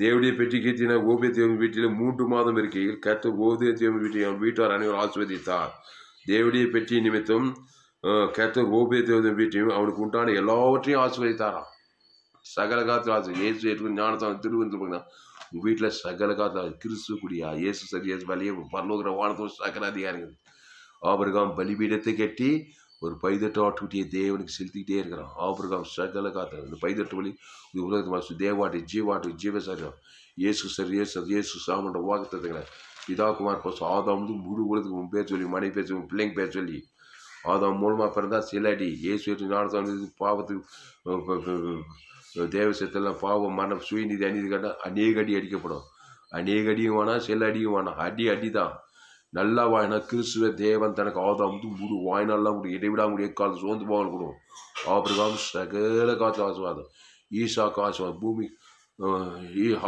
தேவடைய பெட்டிக்கத்தின ஓபியத்தியம் வீட்டில் மூன்று மாதம் இருக்கையில் கத்த ஓபியத்தியம் வீட்டில் வீட்டார் அனைவரும் ஆசிர்வதித்தார் தேவடைய பெட்டி நிமித்தம் கத்த ஓபியத்தியம் வீட்டையும் அவனுக்கு உண்டான எல்லாவற்றையும் ஆசிர்வதித்தாராம் சகல காலத்தில் ஆசை ஏசு ஏற்று ஞானத்தான் திருவந்திருப்பாங்க உங்கள் வீட்டில் சகல காலத்தில் கிறிஸ்து குடியா ஏசு சரி ஏசு பரலோகிற வானத்தோடு சகல அதிகாரிகள் ஆபருகாம் பலிபீடத்தை கட்டி ஒரு பைதட்டு ஆட்டுக்குட்டியை தேவனுக்கு செலுத்திக்கிட்டே இருக்கிறான் ஆபிரகாம் சகல காத்தான் இந்த பைதட்டு வழி இது உலகத்து மாசு தேவாட்டு ஜீவாட்டு ஜீவசாரியம் இயேசு சரி இயேசு சார் இயேசு சாமன்ற வாக்குத்தத்துங்களை குமார் பசு ஆதாம் முழு உலகத்துக்கு உன் பேர் சொல்லி மனைவி பேர் சொல்லி பிள்ளைங்க பேர் சொல்லி ஆதாம் மூலமாக பிறந்தா சிலடி இயேசு நாடத்தான் பாவத்துக்கு தேவசத்தெல்லாம் பாவம் மரணம் சுயநிதி அநீதி கேட்டால் அநேக அடி அடிக்கப்படும் அநேக அடியும் வேணாம் சில அடியும் வேணாம் அடி அடி தான் நல்லா வாயினா கிறிஸ்துவ தேவன் தனக்கு வந்து முழு கூட இடைவிடாம கூடிய காலம் சோர்ந்து போவாங்க கொடுக்கும் ஆப்ரிகாம் சகல காசு ஆசுவாதம் ஈஷா காசுவாதம் பூமி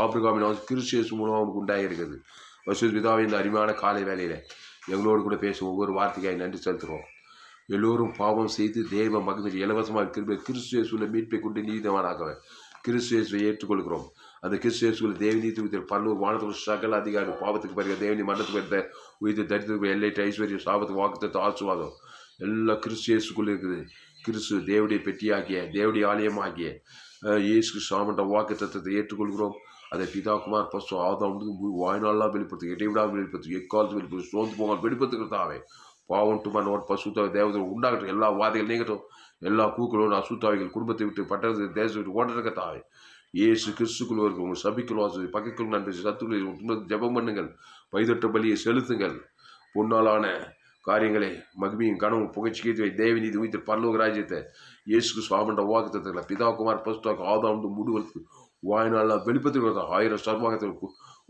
ஆப்ரிகாமின் வந்து கிறிஸ்து மூலம் அவனுக்கு இருக்குது வசூத் பிதாவை இந்த அருமையான காலை வேலையில் எங்களோடு கூட பேசும் ஒவ்வொரு வார்த்தைக்காய் நன்றி செலுத்துகிறோம் எல்லோரும் பாவம் செய்து தேவ மகிழ்ச்சி இலவசமாக கிறிஸ்துவ கிறிஸ்துவேசுவில் மீட்பை கொண்டு நீதவானாகவே கிறிஸ்துவேசுவை ஏற்றுக்கொள்கிறோம் அந்த கிறிஸ்துவ தேவனி தூக்கிற பல்லு வானத்தில் சகல அதிகாரி பாவத்துக்கு பிறகு தேவனி மன்னத்துக்கு எடுத்த உயிர் தரித்திரத்துக்கு எல்லைட்டு ஐஸ்வர்யம் சாபத்துக்கு வாக்குத்த ஆசுவாதம் எல்லாம் கிறிஸ்துக்குள்ளே இருக்குது கிறிஸ்து தேவடைய பெட்டியாகிய தேவடைய ஆலயமாகிய இயேசு சாமண்ட வாக்கு தத்துவத்தை ஏற்றுக்கொள்கிறோம் அதை பிதா குமார் பசு ஆதம் வாய்நாளாக வெளிப்படுத்தி இடைவிடாமல் வெளிப்படுத்து எக்காலத்து வெளிப்படுத்து சோந்து போகாமல் வெளிப்படுத்துகிறதாவே பாவம் நோட் பசு தேவதை உண்டாகட்டும் எல்லா வாதைகள் நீங்கட்டும் எல்லா கூக்களும் அசுத்தாவைகள் குடும்பத்தை விட்டு பட்டத்தை தேசத்தை விட்டு ஓடுறதுக்கு தாவே இயேசு கிறிஸ்துக்குள் வரும் உங்கள் சபைக்குள் வாசல் பகைக்குள் நன்றி சத்துக்குள் உங்கள் ஜபம் பண்ணுங்கள் பைதொட்ட பலியை செலுத்துங்கள் பொன்னாலான காரியங்களை மகிமையும் கனவும் புகழ்ச்சிக்கேத்து வை தேவநீதி உயிர் பல்லோக ராஜ்யத்தை இயேசுக்கு சுவாமண்ட வாக்குத்தத்தில் பிதா குமார் பஸ்தாக்கு ஆதாண்டு முடிவதற்கு வாய்நாள் வெளிப்பத்திற்கு ஆயிரம் சர்வாகத்தில்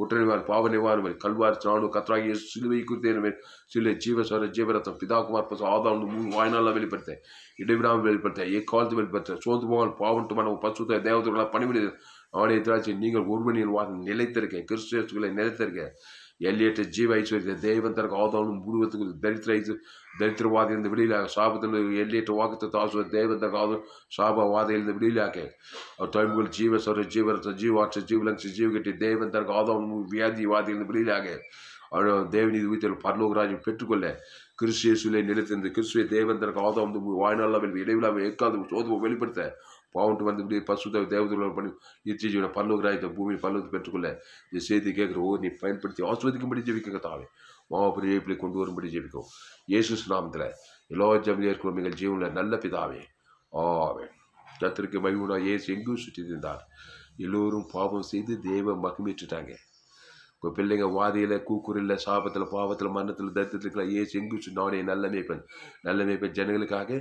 குற்றநிவார் பாவ நிவாரணமே கல்வார் சாணு கத்ராகிய சிலுவை குறித்தேனுமே சிலை ஜீவசார ஜீவரத்தம் பிதாகுமார் பசு ஆதாம் மூணு வாய்நாளாக வெளிப்படுத்த இடைவிடாமல் வெளிப்படுத்த எக்காலத்து வெளிப்படுத்த சோந்து போகால் பாவன்ட்டு மனம் பசு தேவதர்களாக பணிபுரிய அவனை திராட்சை நீங்கள் ஒருவனில் வாசம் நிலைத்திருக்க கிறிஸ்துவர்களை நிலைத்திருக்க எல்லியற்ற ஜீவ ஐஸ்வர்யத்தை தெய்வம் தனக்கு ஆதாரம் பூர்வத்துக்கு தரித்திர ஐஸ் ദരിദ്രവാദയിലിരുന്ന് വെളിയിലാക്കുക ശാപത്തിൽ എല്ലേറ്റ വാക്കത്തെ താസുവ ദൈവത്തെ കാതും ശാപവാദയിൽ നിന്ന് വെളിയിലാക്കുക തൊഴിൽ ജീവ ஜீவரச ജീവ ஜீவலட்சி ஜீவகட்டி தெய்வம் കെട്ടി ஆதாரம் வியாதி വ്യാധിവാദിയിൽ നിന്ന് വെളിയിലാകെ அவனோ தேவநீதி உயிர்த்தல் பரலோகராஜம் பெற்றுக்கொள்ள கிறிஸ்து சூழலை நிலைத்திருந்து கிறிஸ்துவை தேவந்தருக்கு ஆதாம் வாழ்நாள் இடைவிழாவை ஏற்காது சோதமும் வெளிப்படுத்த பாவன்ட்டு வந்து பசுத்த தேவதூர்கள் பண்ணி பல்லு பல்லவராயத்தை பூமி பல்லு பெற்றுக்கொள்ள இந்த செய்தி கேட்குற ஓ நீ பயன்படுத்தி ஆஸ்வதிக்கும்படி ஜெபிக்க தாவே மாபெரிய ஜெயிப்பிலை கொண்டு வரும்படி ஜெபிக்கும் இயேசுஸ் நாமத்தில் எல்லா ஜமிலே இருக்கிற எங்கள் ஜீவனில் நல்ல பிதாவே ஆவே கத்திற்கு மகிமுனா ஏசு எங்கும் சுற்றி இருந்தார் எல்லோரும் பாவம் செய்து தெய்வ மகிமிட்டுட்டாங்க இப்போ பிள்ளைங்க வாதியில் கூக்குரில் சாபத்தில் பாவத்தில் மரணத்தில் தரித்திருக்கலாம் ஏசு எங்கும் நானே நல்ல மேய்ப்பன் நல்ல மேய்ப்பன் ஜனங்களுக்காக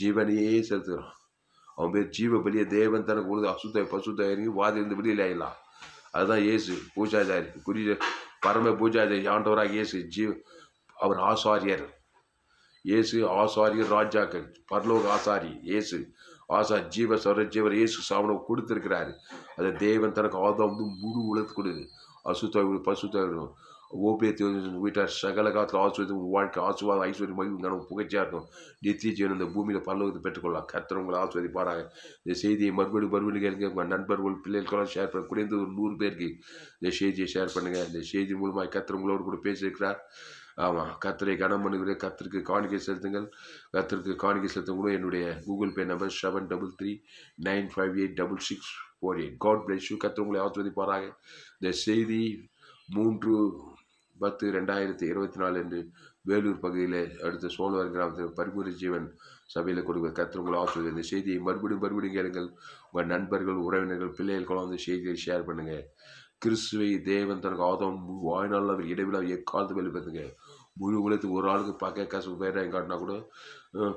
ஜீவனையே செலுத்துகிறோம் அவன் பேர் ஜீவ பலியை தேவன் தனக்கு கொடுத்து அசுத்த பசுத்த இறங்கி வாதிலிருந்து வெளியில் ஆயிடலாம் அதுதான் இயேசு பூஜாச்சாரி குறி பரம பூஜாச்சாரி ஆண்டவராக இயேசு ஜீவ் அவர் ஆசாரியர் இயேசு ஆசாரியர் ராஜாக்கள் பரலோக ஆசாரி இயேசு ஆசா ஜீவ ஜீவர் இயேசு சாமனம் கொடுத்துருக்கிறாரு அதை தேவன் தனக்கு ஆதம் வந்து முழு உலர்த்து கொடுது அசுத்த பசுத்தாயிடும் ஓபியத்தை வீட்டார் சகல காலத்தில் ஆசுவதும் வாழ்க்கை ஆசுவாதம் ஐஸ்வர்யம் மகிழ்வு கனவு புகழ்ச்சியாக இருக்கும் நித்திய ஜீவன் இந்த பூமியில் பல்லவத்தை பெற்றுக்கொள்ளலாம் கர்த்தர் உங்களை ஆசுவதிப்பாராங்க இந்த செய்தியை மறுபடியும் மறுபடியும் கேளுங்க உங்கள் நண்பர்கள் பிள்ளைகளுக்கெல்லாம் ஷேர் பண்ண குறைந்த ஒரு நூறு பேருக்கு இந்த செய்தியை ஷேர் பண்ணுங்கள் இந்த செய்தி மூலமாக கர்த்தர் உங்களோடு கூட பேசியிருக்கிறார் ஆமாம் கத்திரை கனம் பண்ணுகிறேன் கத்திற்கு காணிக்கை செலுத்துங்கள் கத்திற்கு காணிக்கை செலுத்தும் கூட என்னுடைய Google Pay number seven double three nine five eight double six four eight God bless you கத்திர உங்களை இந்த செய்தி மூன்று பத்து ரெண்டாயிரத்தி இருபத்தி நாலு அன்று வேலூர் பகுதியில் அடுத்த சோழவர் கிராமத்தில் பரிமுறை ஜீவன் சபையில் கொடுக்க கத்திரங்களை ஆசிரியர் இந்த செய்தியை மறுபடியும் மறுபடியும் கேளுங்கள் உங்கள் நண்பர்கள் உறவினர்கள் பிள்ளைகள் கூட செய்தியை ஷேர் பண்ணுங்கள் கிறிஸ்துவை தேவன் தனக்கு ஆதம் வாய்நாள் அவர் இடைவிழா எக்காலத்து வெளிப்படுத்துங்க முழு உலகத்துக்கு ஒரு ஆளுக்கு பார்க்க காசு வேற காட்டினா கூட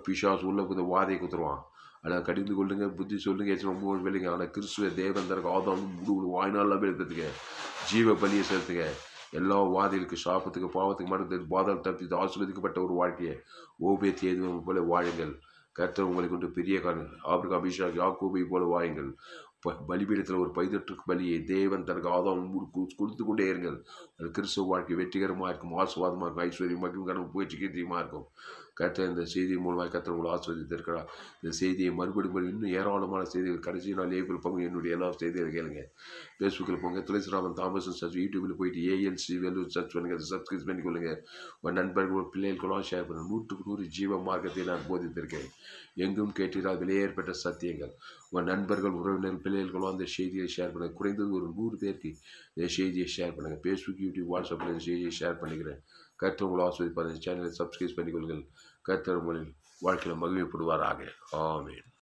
பிஷாஸ் உள்ள கொஞ்சம் வாதையை குத்துருவான் ஆனால் கடிந்து கொள்ளுங்க புத்தி சொல்லுங்க ரொம்ப வெளிங்க ஆனால் கிறிஸ்துவை தேவன் தனக்கு ஆதம் முழு வாழ்நாள் வெளிப்படுத்துங்க ஜீவ பலியை சேர்த்துங்க எல்லா வாதிகளுக்கு சாபத்துக்கு பாவத்துக்கு மருந்து பாதம் தப்பி ஆசிர்வதிக்கப்பட்ட ஒரு வாழ்க்கையை ஓவிய தேதுவை போல வாழுங்கள் கர்த்தர் உங்களை கொண்டு பெரிய ஆபிரிக்கா அபிஷாக் யாக்கோபை போல வாயுங்கள் பலிபீடத்தில் ஒரு பைதற்றுக்கு பலியை தேவன் தனக்கு ஆதாரம் கொடுத்து கொண்டே இருங்கள் கிறிஸ்துவ வாழ்க்கை வெற்றிகரமாக இருக்கும் ஆசுவாதமாக இருக்கும் ஐஸ்வர்யமாக இருக்கும் கடவுள் புகழ்ச்சி கீர்த்தியமாக இருக்கும் கத்த இந்த செய்தி மூலமாக கத்த உங்களை ஆஸ்வதித்திருக்கலாம் இந்த செய்தியை மறுபடியும் இன்னும் ஏராளமான செய்திகள் கடைசி நாள் ஏப்ரல் பங்கு என்னுடைய எல்லா செய்திகள் கேளுங்க ஃபேஸ்புக்கில் போங்க துளசிராமன் தாமசன் சர்ச் யூடியூப்பில் போயிட்டு ஏஎல்சி வேலூர் சர்ச் பண்ணுங்க சப்ஸ்கிரைப் பண்ணிக்கொள்ளுங்க உங்கள் நண்பர்கள் பிள்ளைகளுக்கெல்லாம் ஷேர் பண்ணுங்கள் நூற்றுக்கு நூறு ஜீவ மார்க்கத்தை நான் போதித்திருக்கேன் எங்கும் விலை ஏற்பட்ட சத்தியங்கள் உங்கள் நண்பர்கள் உறவினர் பிள்ளைகளுக்கெல்லாம் அந்த செய்தியை ஷேர் பண்ணுங்கள் குறைந்தது ஒரு நூறு பேருக்கு இந்த செய்தியை ஷேர் பண்ணுங்கள் ஃபேஸ்புக் யூடியூப் வாட்ஸ்அப்பில் இந்த செய்தியை ஷேர் பண்ணிக்கிறேன் கருத்து உங்களை ஆஸ்வதிப்பார் சேனலை சப்ஸ்கிரைப் பண்ணிக்கொள்ளுங்கள் கருத்து உங்களின் வாழ்க்கையில் மகிழ்வுப்படுவாராக ஆமீன்